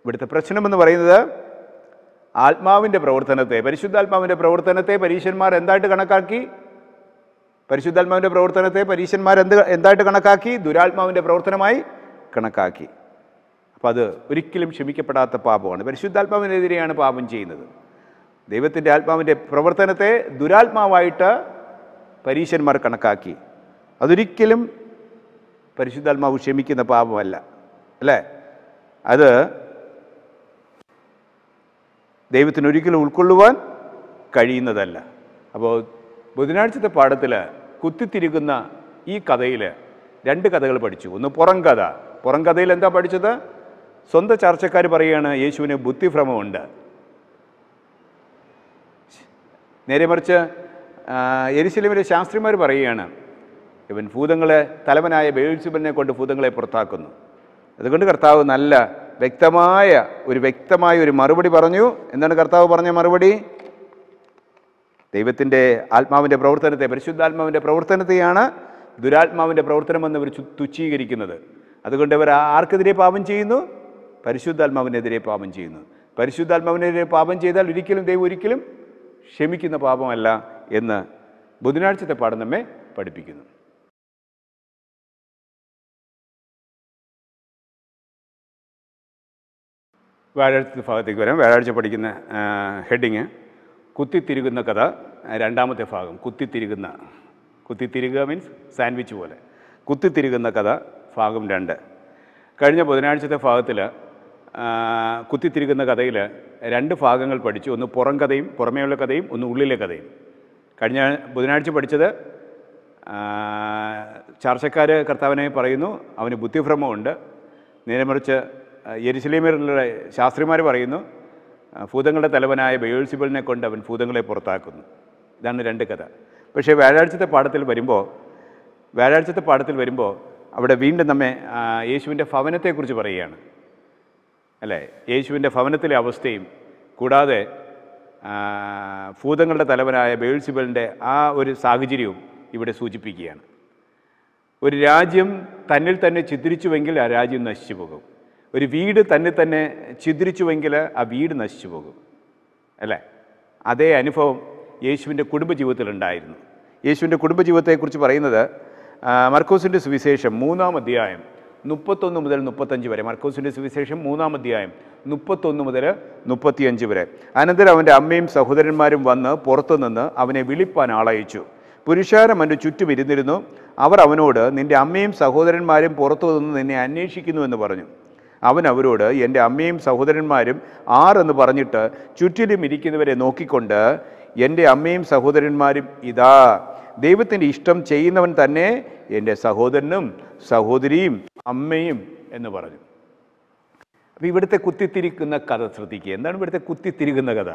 ഇവിടുത്തെ പ്രശ്നമെന്ന് പറയുന്നത് ആത്മാവിൻ്റെ പ്രവർത്തനത്തെ പരിശുദ്ധാത്മാവിൻ്റെ പ്രവർത്തനത്തെ പരീശന്മാർ എന്തായിട്ട് കണക്കാക്കി പരിശുദ്ധാത്മാവിൻ്റെ പ്രവർത്തനത്തെ പരീശന്മാർ എന്ത് എന്തായിട്ട് കണക്കാക്കി ദുരാത്മാവിൻ്റെ പ്രവർത്തനമായി കണക്കാക്കി അപ്പോൾ അത് ഒരിക്കലും ക്ഷമിക്കപ്പെടാത്ത പാപമാണ് പരിശുദ്ധാത്മാവിനെതിരെയാണ് പാപം ചെയ്യുന്നത് ദൈവത്തിൻ്റെ ആത്മാവിൻ്റെ പ്രവർത്തനത്തെ ദുരാത്മാവായിട്ട് പരീശന്മാർ കണക്കാക്കി അതൊരിക്കലും പരിശുദ്ധാത്മാവ് ക്ഷമിക്കുന്ന പാപമല്ല അല്ലേ അത് ദൈവത്തിന് ഒരിക്കലും ഉൾക്കൊള്ളുവാൻ കഴിയുന്നതല്ല അപ്പോൾ ബുധനാഴ്ചത്തെ പാഠത്തിൽ കുത്തിത്തിരിക്കുന്ന ഈ കഥയിൽ രണ്ട് കഥകൾ പഠിച്ചു ഒന്ന് പുറം കഥ പുറം കഥയിൽ എന്താ പഠിച്ചത് സ്വന്തം ചർച്ചക്കാർ പറയുകയാണ് യേശുവിന് ബുദ്ധിഭ്രമമുണ്ട് നേരെ മറിച്ച് എരിശിലിമിലെ ശാസ്ത്രിമാർ പറയുകയാണ് ഇവൻ ഭൂതങ്ങളെ തലവനായ ബേൽസുബനെ കൊണ്ട് ഭൂതങ്ങളെ പുറത്താക്കുന്നു അതുകൊണ്ട് കർത്താവ് നല്ല വ്യക്തമായ ഒരു വ്യക്തമായ ഒരു മറുപടി പറഞ്ഞു എന്താണ് കർത്താവ് പറഞ്ഞ മറുപടി ദൈവത്തിൻ്റെ ആത്മാവിൻ്റെ പ്രവർത്തനത്തെ പരിശുദ്ധാത്മാവിൻ്റെ പ്രവർത്തനത്തെയാണ് ദുരാത്മാവിൻ്റെ പ്രവർത്തനമെന്ന് അവർ തുച്ഛീകരിക്കുന്നത് അതുകൊണ്ട് ഇവർ ആർക്കെതിരെ പാപം ചെയ്യുന്നു പരിശുദ്ധാത്മാവിനെതിരെ പാപം ചെയ്യുന്നു പരിശുദ്ധാത്മാവിനെതിരെ പാപം ചെയ്താൽ ഒരിക്കലും ദൈവം ഒരിക്കലും ക്ഷമിക്കുന്ന പാപമല്ല എന്ന് ബുധനാഴ്ചത്തെ പാഠം നമ്മെ പഠിപ്പിക്കുന്നു വ്യാഴാഴ്ച ഭാഗത്തേക്ക് വരാം വ്യാഴാഴ്ച പഠിക്കുന്ന ഹെഡിങ് കുത്തിത്തിരുകുന്ന കഥ രണ്ടാമത്തെ ഭാഗം കുത്തിത്തിരുകുന്ന കുത്തിത്തിരുക മീൻസ് സാൻഡ്വിച്ച് പോലെ കുത്തിത്തിരുകുന്ന കഥ ഭാഗം രണ്ട് കഴിഞ്ഞ ബുധനാഴ്ചത്തെ ഭാഗത്തിൽ കുത്തിത്തിരുകുന്ന കഥയിൽ രണ്ട് ഭാഗങ്ങൾ പഠിച്ചു ഒന്ന് പുറം കഥയും പുറമേയുള്ള കഥയും ഒന്ന് ഉള്ളിലെ കഥയും കഴിഞ്ഞ ബുധനാഴ്ച പഠിച്ചത് ചർച്ചക്കാർ കർത്താവിനെ പറയുന്നു അവന് ബുദ്ധിഭ്രമമുണ്ട് നേരെ മറിച്ച് എരിശിലേമിലുള്ള ശാസ്ത്രിമാർ പറയുന്നു ഭൂതങ്ങളുടെ തലവനായ ബയോഴ്സിബിളിനെ കൊണ്ട് അവൻ ഭൂതങ്ങളെ പുറത്താക്കുന്നു ഇതാണ് രണ്ട് കഥ പക്ഷേ വ്യാഴാഴ്ചത്തെ പാഠത്തിൽ വരുമ്പോൾ വ്യാഴാഴ്ചത്തെ പാഠത്തിൽ വരുമ്പോൾ അവിടെ വീണ്ടും നമ്മെ യേശുവിൻ്റെ ഭവനത്തെക്കുറിച്ച് പറയുകയാണ് അല്ലേ യേശുവിൻ്റെ ഭവനത്തിലെ അവസ്ഥയും കൂടാതെ ഭൂതങ്ങളുടെ തലവനായ ബേഴ്സിബലിൻ്റെ ആ ഒരു സാഹചര്യവും ഇവിടെ സൂചിപ്പിക്കുകയാണ് ഒരു രാജ്യം തന്നിൽ തന്നെ ചിത്രിച്ചുവെങ്കിൽ ആ രാജ്യം നശിച്ചു പോകും ഒരു വീട് തന്നെ തന്നെ ഛിദ്രിച്ചുവെങ്കിൽ ആ വീട് നശിച്ചു പോകും അല്ലേ അതേ അനുഭവം യേശുവിൻ്റെ ഉണ്ടായിരുന്നു യേശുവിൻ്റെ കുടുംബജീവിതത്തെക്കുറിച്ച് പറയുന്നത് മർക്കോസിൻ്റെ സുവിശേഷം മൂന്നാം അധ്യായം മുപ്പത്തൊന്ന് മുതൽ മുപ്പത്തഞ്ച് വരെ മർക്കോസിൻ്റെ സുവിശേഷം മൂന്നാം അധ്യായം മുപ്പത്തൊന്ന് മുതൽ മുപ്പത്തിയഞ്ച് വരെ അനന്തരം അവൻ്റെ അമ്മയും സഹോദരന്മാരും വന്ന് പുറത്തുനിന്ന് അവനെ വിളിപ്പാൻ ആളയച്ചു പുരുഷാരം അവൻ്റെ ചുറ്റും ഇരുന്നിരുന്നു അവർ അവനോട് നിൻ്റെ അമ്മയും സഹോദരന്മാരും പുറത്തു നിന്ന് നിന്നെ അന്വേഷിക്കുന്നു എന്ന് പറഞ്ഞു അവൻ അവരോട് എൻ്റെ അമ്മയും സഹോദരന്മാരും ആർ എന്ന് പറഞ്ഞിട്ട് ചുറ്റിലും ഇരിക്കുന്നവരെ നോക്കിക്കൊണ്ട് എൻ്റെ അമ്മയും സഹോദരന്മാരും ഇതാ ദൈവത്തിൻ്റെ ഇഷ്ടം ചെയ്യുന്നവൻ തന്നെ എൻ്റെ സഹോദരനും സഹോദരിയും അമ്മയും എന്ന് പറഞ്ഞു അപ്പോൾ ഇവിടുത്തെ കുത്തിത്തിരിക്കുന്ന കഥ ശ്രദ്ധിക്കുക എന്താണ് ഇവിടുത്തെ കുത്തിത്തിരിക്കുന്ന കഥ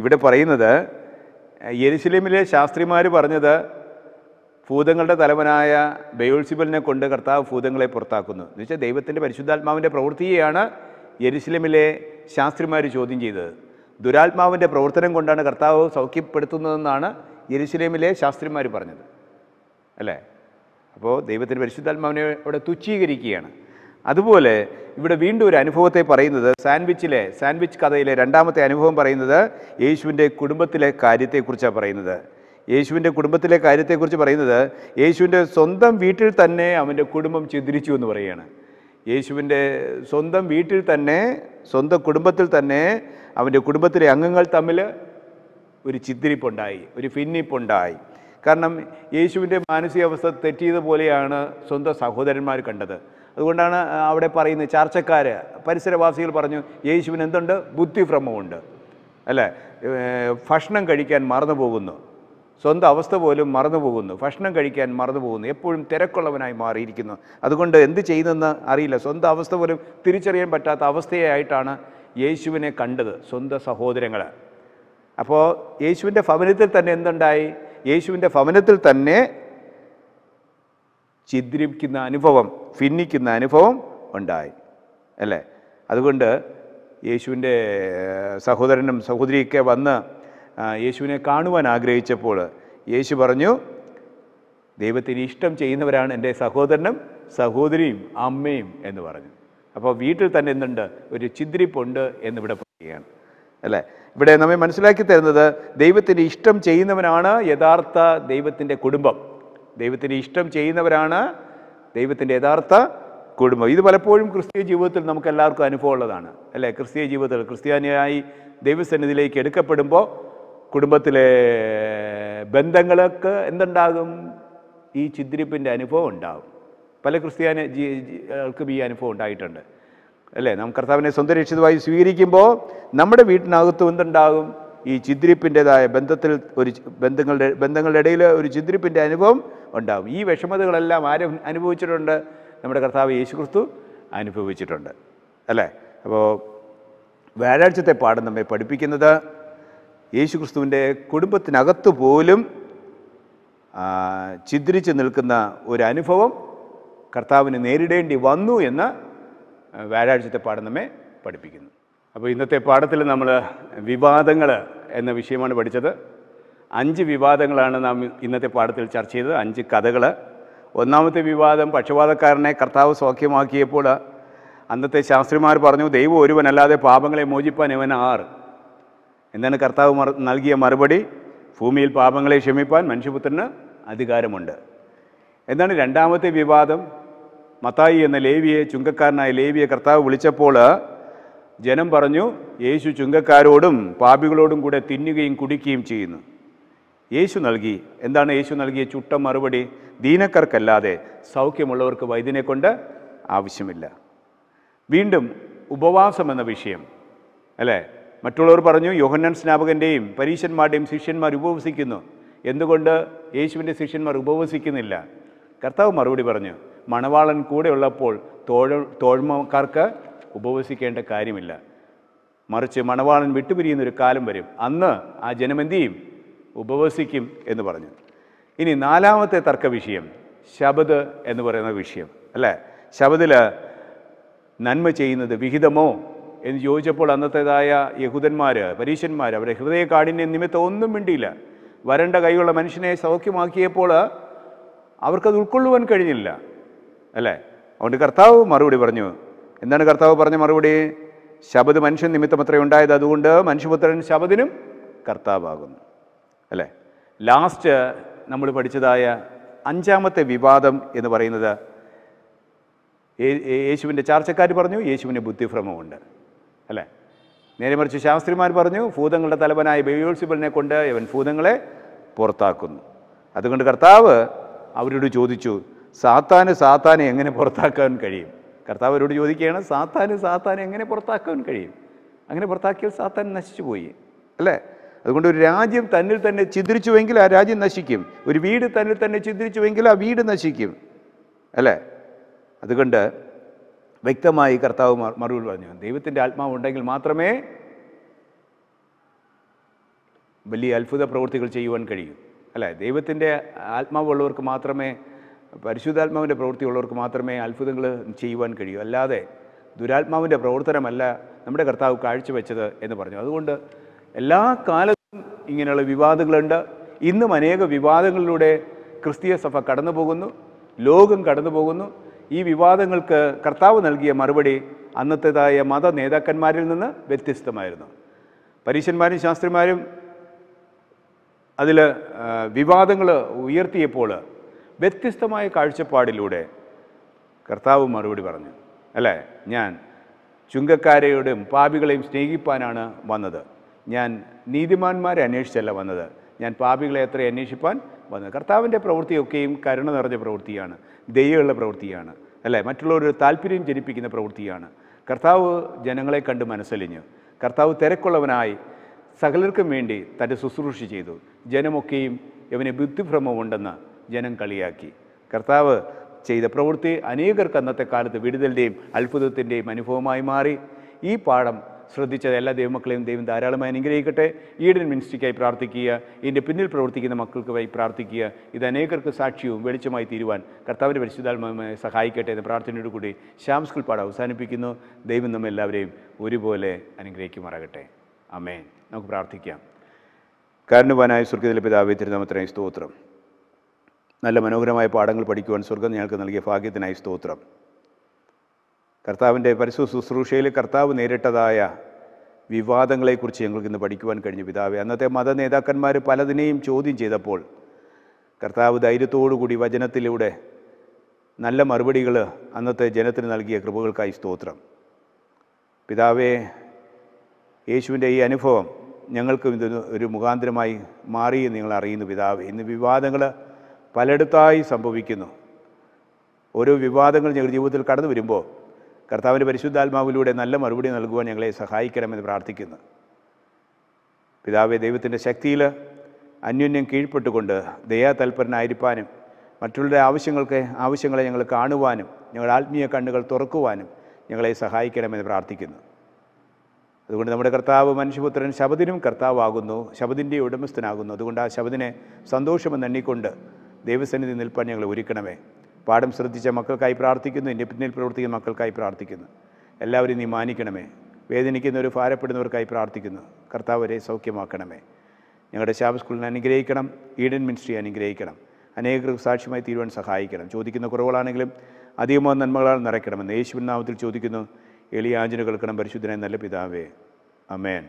ഇവിടെ പറയുന്നത് യരുസലേമിലെ ശാസ്ത്രിമാർ പറഞ്ഞത് ഭൂതങ്ങളുടെ തലവനായ ബയോൾസിബലിനെ കൊണ്ട് കർത്താവ് ഭൂതങ്ങളെ പുറത്താക്കുന്നു എന്ന് വെച്ചാൽ ദൈവത്തിൻ്റെ പരിശുദ്ധാത്മാവിൻ്റെ പ്രവൃത്തിയെയാണ് യെരുസലമിലെ ശാസ്ത്രിമാർ ചോദ്യം ചെയ്തത് ദുരാത്മാവിൻ്റെ പ്രവർത്തനം കൊണ്ടാണ് കർത്താവ് സൗഖ്യപ്പെടുത്തുന്നതെന്നാണ് യെരുസലേമിലെ ശാസ്ത്രിമാർ പറഞ്ഞത് അല്ലേ അപ്പോൾ ദൈവത്തിൻ്റെ പരിശുദ്ധാത്മാവിനെ ഇവിടെ തുച്ഛീകരിക്കുകയാണ് അതുപോലെ ഇവിടെ വീണ്ടും ഒരു അനുഭവത്തെ പറയുന്നത് സാൻഡ്വിച്ചിലെ സാൻഡ്വിച്ച് കഥയിലെ രണ്ടാമത്തെ അനുഭവം പറയുന്നത് യേശുവിൻ്റെ കുടുംബത്തിലെ കാര്യത്തെക്കുറിച്ചാണ് പറയുന്നത് യേശുവിൻ്റെ കുടുംബത്തിലെ കാര്യത്തെക്കുറിച്ച് പറയുന്നത് യേശുവിൻ്റെ സ്വന്തം വീട്ടിൽ തന്നെ അവൻ്റെ കുടുംബം ചിന്തിരിച്ചു എന്ന് പറയുകയാണ് യേശുവിൻ്റെ സ്വന്തം വീട്ടിൽ തന്നെ സ്വന്തം കുടുംബത്തിൽ തന്നെ അവൻ്റെ കുടുംബത്തിലെ അംഗങ്ങൾ തമ്മിൽ ഒരു ചിത്തിരിപ്പുണ്ടായി ഒരു ഭിന്നിപ്പുണ്ടായി കാരണം യേശുവിൻ്റെ മാനസികാവസ്ഥ തെറ്റിയതുപോലെയാണ് സ്വന്തം സഹോദരന്മാർ കണ്ടത് അതുകൊണ്ടാണ് അവിടെ പറയുന്നത് ചാർച്ചക്കാർ പരിസരവാസികൾ പറഞ്ഞു യേശുവിന് എന്തുണ്ട് ബുദ്ധിഭ്രമമുണ്ട് അല്ലേ ഭക്ഷണം കഴിക്കാൻ മറന്നു പോകുന്നു സ്വന്തം അവസ്ഥ പോലും പോകുന്നു ഭക്ഷണം കഴിക്കാൻ പോകുന്നു എപ്പോഴും തിരക്കുള്ളവനായി മാറിയിരിക്കുന്നു അതുകൊണ്ട് എന്ത് ചെയ്യുന്നതെന്ന് അറിയില്ല സ്വന്തം അവസ്ഥ പോലും തിരിച്ചറിയാൻ പറ്റാത്ത അവസ്ഥയായിട്ടാണ് യേശുവിനെ കണ്ടത് സ്വന്തം സഹോദരങ്ങൾ അപ്പോൾ യേശുവിൻ്റെ ഭവനത്തിൽ തന്നെ എന്തുണ്ടായി യേശുവിൻ്റെ ഭവനത്തിൽ തന്നെ ചിദ്രിപ്പിക്കുന്ന അനുഭവം ഭിന്നിക്കുന്ന അനുഭവം ഉണ്ടായി അല്ലേ അതുകൊണ്ട് യേശുവിൻ്റെ സഹോദരനും സഹോദരിയൊക്കെ വന്ന് യേശുവിനെ കാണുവാൻ ആഗ്രഹിച്ചപ്പോൾ യേശു പറഞ്ഞു ദൈവത്തിന് ഇഷ്ടം ചെയ്യുന്നവരാണ് എൻ്റെ സഹോദരനും സഹോദരിയും അമ്മയും എന്ന് പറഞ്ഞു അപ്പോൾ വീട്ടിൽ തന്നെ എന്തുണ്ട് ഒരു ചിദ്രിപ്പുണ്ട് എന്നിവിടെ പറയുകയാണ് അല്ലേ ഇവിടെ നമ്മെ മനസ്സിലാക്കി തരുന്നത് ദൈവത്തിന് ഇഷ്ടം ചെയ്യുന്നവനാണ് യഥാർത്ഥ ദൈവത്തിൻ്റെ കുടുംബം ദൈവത്തിന് ഇഷ്ടം ചെയ്യുന്നവരാണ് ദൈവത്തിൻ്റെ യഥാർത്ഥ കുടുംബം ഇത് പലപ്പോഴും ക്രിസ്തീയ ജീവിതത്തിൽ നമുക്ക് എല്ലാവർക്കും അനുഭവമുള്ളതാണ് അല്ലേ ക്രിസ്തീയ ജീവിതത്തിൽ ക്രിസ്ത്യാനിയായി ദൈവസന്നിധിയിലേക്ക് എടുക്കപ്പെടുമ്പോൾ കുടുംബത്തിലെ ബന്ധങ്ങളൊക്കെ എന്തുണ്ടാകും ഈ ചിദ്രിപ്പിൻ്റെ അനുഭവം ഉണ്ടാകും പല ജീ ആൾക്കും ഈ അനുഭവം ഉണ്ടായിട്ടുണ്ട് അല്ലേ നാം കർത്താവിനെ രക്ഷിതമായി സ്വീകരിക്കുമ്പോൾ നമ്മുടെ വീട്ടിനകത്തും എന്തുണ്ടാകും ഈ ചിദ്രിപ്പിൻ്റെതായ ബന്ധത്തിൽ ഒരു ബന്ധങ്ങളുടെ ബന്ധങ്ങളുടെ ഇടയിൽ ഒരു ചിദ്രിപ്പിൻ്റെ അനുഭവം ഉണ്ടാകും ഈ വിഷമതകളെല്ലാം ആരും അനുഭവിച്ചിട്ടുണ്ട് നമ്മുടെ കർത്താവ് യേശു ക്രിസ്തു അനുഭവിച്ചിട്ടുണ്ട് അല്ലേ അപ്പോൾ വ്യാഴാഴ്ചത്തെ പാഠം നമ്മെ പഠിപ്പിക്കുന്നത് യേശുക്രിസ്തുവിൻ്റെ കുടുംബത്തിനകത്ത് പോലും ചിദ്രിച്ച് നിൽക്കുന്ന ഒരു അനുഭവം കർത്താവിന് നേരിടേണ്ടി വന്നു എന്ന് വ്യാഴാഴ്ചത്തെ പാഠം നമ്മെ പഠിപ്പിക്കുന്നു അപ്പോൾ ഇന്നത്തെ പാഠത്തിൽ നമ്മൾ വിവാദങ്ങൾ എന്ന വിഷയമാണ് പഠിച്ചത് അഞ്ച് വിവാദങ്ങളാണ് നാം ഇന്നത്തെ പാഠത്തിൽ ചർച്ച ചെയ്തത് അഞ്ച് കഥകൾ ഒന്നാമത്തെ വിവാദം പക്ഷപാതക്കാരനെ കർത്താവ് സൗഖ്യമാക്കിയപ്പോൾ അന്നത്തെ ശാസ്ത്രിമാർ പറഞ്ഞു ദൈവം ഒരുവനല്ലാതെ പാപങ്ങളെ മോചിപ്പാൻ ഇവൻ ആറ് എന്താണ് കർത്താവ് നൽകിയ മറുപടി ഭൂമിയിൽ പാപങ്ങളെ ക്ഷമിപ്പാൻ മനുഷ്യപുത്രന് അധികാരമുണ്ട് എന്താണ് രണ്ടാമത്തെ വിവാദം മത്തായി എന്ന ലേവിയെ ചുങ്കക്കാരനായ ലേവിയെ കർത്താവ് വിളിച്ചപ്പോൾ ജനം പറഞ്ഞു യേശു ചുങ്കക്കാരോടും പാപികളോടും കൂടെ തിന്നുകയും കുടിക്കുകയും ചെയ്യുന്നു യേശു നൽകി എന്താണ് യേശു നൽകിയ ചുട്ട മറുപടി ദീനക്കാർക്കല്ലാതെ സൗഖ്യമുള്ളവർക്ക് വൈദ്യനെ കൊണ്ട് ആവശ്യമില്ല വീണ്ടും ഉപവാസം എന്ന വിഷയം അല്ലേ മറ്റുള്ളവർ പറഞ്ഞു യോഹന്നാൻ സ്നാപകൻ്റെയും പരീശന്മാരുടെയും ശിഷ്യന്മാർ ഉപവസിക്കുന്നു എന്തുകൊണ്ട് യേശുവിൻ്റെ ശിഷ്യന്മാർ ഉപവസിക്കുന്നില്ല കർത്താവ് മറുപടി പറഞ്ഞു മണവാളൻ കൂടെ ഉള്ളപ്പോൾ തോഴ തോഴ്മക്കാർക്ക് ഉപവസിക്കേണ്ട കാര്യമില്ല മറിച്ച് മണവാളൻ വിട്ടുപിരിയുന്നൊരു കാലം വരും അന്ന് ആ ജനമെന്തിയും ഉപവസിക്കും എന്ന് പറഞ്ഞു ഇനി നാലാമത്തെ തർക്ക വിഷയം ശബദ് എന്ന് പറയുന്ന വിഷയം അല്ലേ ശബദിൽ നന്മ ചെയ്യുന്നത് വിഹിതമോ എന്ന് ചോദിച്ചപ്പോൾ അന്നത്തേതായ യഹൂദന്മാർ പരീശന്മാർ അവരുടെ ഹൃദയ കാഠിന്യ നിമിത്തം ഒന്നും മിണ്ടിയില്ല വരണ്ട കൈയുള്ള മനുഷ്യനെ സൗഖ്യമാക്കിയപ്പോൾ അവർക്കത് ഉൾക്കൊള്ളുവാൻ കഴിഞ്ഞില്ല അല്ലേ അതുകൊണ്ട് കർത്താവ് മറുപടി പറഞ്ഞു എന്താണ് കർത്താവ് പറഞ്ഞ മറുപടി ശബദ് മനുഷ്യൻ നിമിത്തം അത്രയും ഉണ്ടായത് അതുകൊണ്ട് മനുഷ്യപുത്രൻ ശബദിനും കർത്താവാകുന്നു അല്ലേ ലാസ്റ്റ് നമ്മൾ പഠിച്ചതായ അഞ്ചാമത്തെ വിവാദം എന്ന് പറയുന്നത് യേശുവിൻ്റെ ചാർച്ചക്കാർ പറഞ്ഞു യേശുവിൻ്റെ ബുദ്ധിഭ്രമമുണ്ട് അല്ലേ നേരെ മറിച്ച് ശാസ്ത്രിമാർ പറഞ്ഞു ഭൂതങ്ങളുടെ തലവനായ ബെയോൾസിബലിനെ കൊണ്ട് ഇവൻ ഭൂതങ്ങളെ പുറത്താക്കുന്നു അതുകൊണ്ട് കർത്താവ് അവരോട് ചോദിച്ചു സാത്താന് സാത്താനെ എങ്ങനെ പുറത്താക്കാൻ കഴിയും കർത്താവ് അവരോട് ചോദിക്കുകയാണ് സാത്താന് സാത്താനെ എങ്ങനെ പുറത്താക്കാൻ കഴിയും അങ്ങനെ പുറത്താക്കിയാൽ സാത്താൻ നശിച്ചു പോയി അല്ലേ അതുകൊണ്ട് ഒരു രാജ്യം തന്നിൽ തന്നെ ചിദ്രിച്ചുവെങ്കിൽ ആ രാജ്യം നശിക്കും ഒരു വീട് തന്നിൽ തന്നെ ചിദ്രിച്ചുവെങ്കിൽ ആ വീട് നശിക്കും അല്ലേ അതുകൊണ്ട് വ്യക്തമായി കർത്താവ് മറുപടി പറഞ്ഞു ദൈവത്തിൻ്റെ ആത്മാവുണ്ടെങ്കിൽ മാത്രമേ വലിയ അത്ഭുത പ്രവൃത്തികൾ ചെയ്യുവാൻ കഴിയൂ അല്ലേ ദൈവത്തിൻ്റെ ആത്മാവുള്ളവർക്ക് മാത്രമേ പരിശുദ്ധാത്മാവിൻ്റെ പ്രവൃത്തിയുള്ളവർക്ക് മാത്രമേ അത്ഭുതങ്ങൾ ചെയ്യുവാൻ കഴിയൂ അല്ലാതെ ദുരാത്മാവിൻ്റെ പ്രവർത്തനമല്ല നമ്മുടെ കർത്താവ് കാഴ്ചവെച്ചത് എന്ന് പറഞ്ഞു അതുകൊണ്ട് എല്ലാ കാലത്തും ഇങ്ങനെയുള്ള വിവാദങ്ങളുണ്ട് ഇന്നും അനേക വിവാദങ്ങളിലൂടെ ക്രിസ്തീയ സഭ കടന്നു പോകുന്നു ലോകം കടന്നു പോകുന്നു ഈ വിവാദങ്ങൾക്ക് കർത്താവ് നൽകിയ മറുപടി അന്നത്തേതായ മത നേതാക്കന്മാരിൽ നിന്ന് വ്യത്യസ്തമായിരുന്നു പരീശന്മാരും ശാസ്ത്രിമാരും അതിൽ വിവാദങ്ങൾ ഉയർത്തിയപ്പോൾ വ്യത്യസ്തമായ കാഴ്ചപ്പാടിലൂടെ കർത്താവ് മറുപടി പറഞ്ഞു അല്ലേ ഞാൻ ചുങ്കക്കാരെയോടും പാപികളെയും സ്നേഹിപ്പാനാണ് വന്നത് ഞാൻ നീതിമാന്മാരെ അന്വേഷിച്ചല്ല വന്നത് ഞാൻ പാപികളെ എത്ര അന്വേഷിപ്പാൻ വന്നത് കർത്താവിൻ്റെ പ്രവൃത്തിയൊക്കെയും കരുണ നിറഞ്ഞ പ്രവൃത്തിയാണ് ദയുള്ള പ്രവൃത്തിയാണ് അല്ലേ മറ്റുള്ളവർ താല്പര്യം ജനിപ്പിക്കുന്ന പ്രവൃത്തിയാണ് കർത്താവ് ജനങ്ങളെ കണ്ട് മനസ്സലിഞ്ഞ് കർത്താവ് തിരക്കുള്ളവനായി സകലർക്കും വേണ്ടി തൻ്റെ ശുശ്രൂഷ ചെയ്തു ജനമൊക്കെയും ഇവന് ബുദ്ധിഭ്രമമുണ്ടെന്ന് ജനം കളിയാക്കി കർത്താവ് ചെയ്ത പ്രവൃത്തി അനേകർക്ക് അന്നത്തെ കാലത്ത് വിടുതലിൻ്റെയും അത്ഭുതത്തിൻ്റെയും അനുഭവമായി മാറി ഈ പാഠം ശ്രദ്ധിച്ചത് എല്ലാ ദൈവമക്കളെയും ദൈവം ധാരാളമായി അനുഗ്രഹിക്കട്ടെ ഈഡൻ മിനിസ്ട്രിക്കായി പ്രാർത്ഥിക്കുക ഇതിൻ്റെ പിന്നിൽ പ്രവർത്തിക്കുന്ന മക്കൾക്കായി പ്രാർത്ഥിക്കുക ഇത് അനേകർക്ക് സാക്ഷ്യവും വെളിച്ചമായി തീരുവാൻ കർത്താവിൻ്റെ പരിശുദ്ധാത്മാവുമായി സഹായിക്കട്ടെ എന്ന പ്രാർത്ഥനയോട് കൂടി ശ്യാം സ്കൂൾ പാഠം അവസാനിപ്പിക്കുന്നു ദൈവം നമ്മെല്ലാവരെയും ഒരുപോലെ അനുഗ്രഹിക്കുമാറാകട്ടെ അമ്മേ നമുക്ക് പ്രാർത്ഥിക്കാം കാരണവാനായ സ്വർഗത്തിലെ പിതാവേ തിരുനാമത്തിനായി സ്തോത്രം നല്ല മനോഹരമായ പാഠങ്ങൾ പഠിക്കുവാൻ സ്വർഗം ഞങ്ങൾക്ക് നൽകിയ ഭാഗ്യത്തിനായി സ്തോത്രം കർത്താവിൻ്റെ പരിശു ശുശ്രൂഷയിൽ കർത്താവ് നേരിട്ടതായ വിവാദങ്ങളെക്കുറിച്ച് ഞങ്ങൾക്ക് ഇന്ന് പഠിക്കുവാൻ കഴിഞ്ഞു പിതാവ് അന്നത്തെ മത നേതാക്കന്മാർ പലതിനെയും ചോദ്യം ചെയ്തപ്പോൾ കർത്താവ് ധൈര്യത്തോടുകൂടി വചനത്തിലൂടെ നല്ല മറുപടികൾ അന്നത്തെ ജനത്തിന് നൽകിയ കൃപകൾക്കായി സ്തോത്രം പിതാവേ യേശുവിൻ്റെ ഈ അനുഭവം ഞങ്ങൾക്കും ഇതൊരു ഒരു മുഖാന്തരമായി മാറി നിങ്ങൾ അറിയുന്നു പിതാവേ ഇന്ന് വിവാദങ്ങൾ പലയിടത്തായി സംഭവിക്കുന്നു ഓരോ വിവാദങ്ങൾ ഞങ്ങളുടെ ജീവിതത്തിൽ കടന്നു വരുമ്പോൾ കർത്താവിൻ്റെ പരിശുദ്ധാത്മാവിലൂടെ നല്ല മറുപടി നൽകുവാൻ ഞങ്ങളെ സഹായിക്കണമെന്ന് പ്രാർത്ഥിക്കുന്നു പിതാവെ ദൈവത്തിൻ്റെ ശക്തിയിൽ അന്യോന്യം കീഴ്പ്പെട്ടുകൊണ്ട് ദയാതൽപരനായിരിക്കാനും മറ്റുള്ളവരുടെ ആവശ്യങ്ങൾക്ക് ആവശ്യങ്ങളെ ഞങ്ങൾ കാണുവാനും ഞങ്ങളുടെ ആത്മീയ കണ്ണുകൾ തുറക്കുവാനും ഞങ്ങളെ സഹായിക്കണമെന്ന് പ്രാർത്ഥിക്കുന്നു അതുകൊണ്ട് നമ്മുടെ കർത്താവ് മനുഷ്യപുത്രൻ ശബദിനും കർത്താവാകുന്നു ശബദിൻ്റെ ഉടമസ്ഥനാകുന്നു അതുകൊണ്ട് ആ ശബദിനെ സന്തോഷമെന്ന് എണ്ണിക്കൊണ്ട് ദൈവസന്നിധി നിൽപ്പാൻ ഞങ്ങൾ ഒരുക്കണമേ പാഠം ശ്രദ്ധിച്ച മക്കൾക്കായി പ്രാർത്ഥിക്കുന്നു എൻ്റെ പിന്നിൽ പ്രവർത്തിക്കുന്ന മക്കൾക്കായി പ്രാർത്ഥിക്കുന്നു എല്ലാവരും നീ മാനിക്കണമേ വേദനിക്കുന്നവർ ഭാരപ്പെടുന്നവർക്കായി പ്രാർത്ഥിക്കുന്നു കർത്താവരെ സൗഖ്യമാക്കണമേ ഞങ്ങളുടെ ശാബ് സ്കൂളിനെ അനുഗ്രഹിക്കണം ഈഡൻ മിനിസ്ട്രി അനുഗ്രഹിക്കണം അനേകർക്ക് സാക്ഷ്യമായി തീരുവാൻ സഹായിക്കണം ചോദിക്കുന്ന കുറവുകളാണെങ്കിലും അധികമോ നന്മകളാൽ നിറയ്ക്കണമെന്ന് യേശുവിൻ നാമത്തിൽ ചോദിക്കുന്നു എളിയ കേൾക്കണം പരിശുദ്ധനായ നല്ല പിതാവേ അമേൻ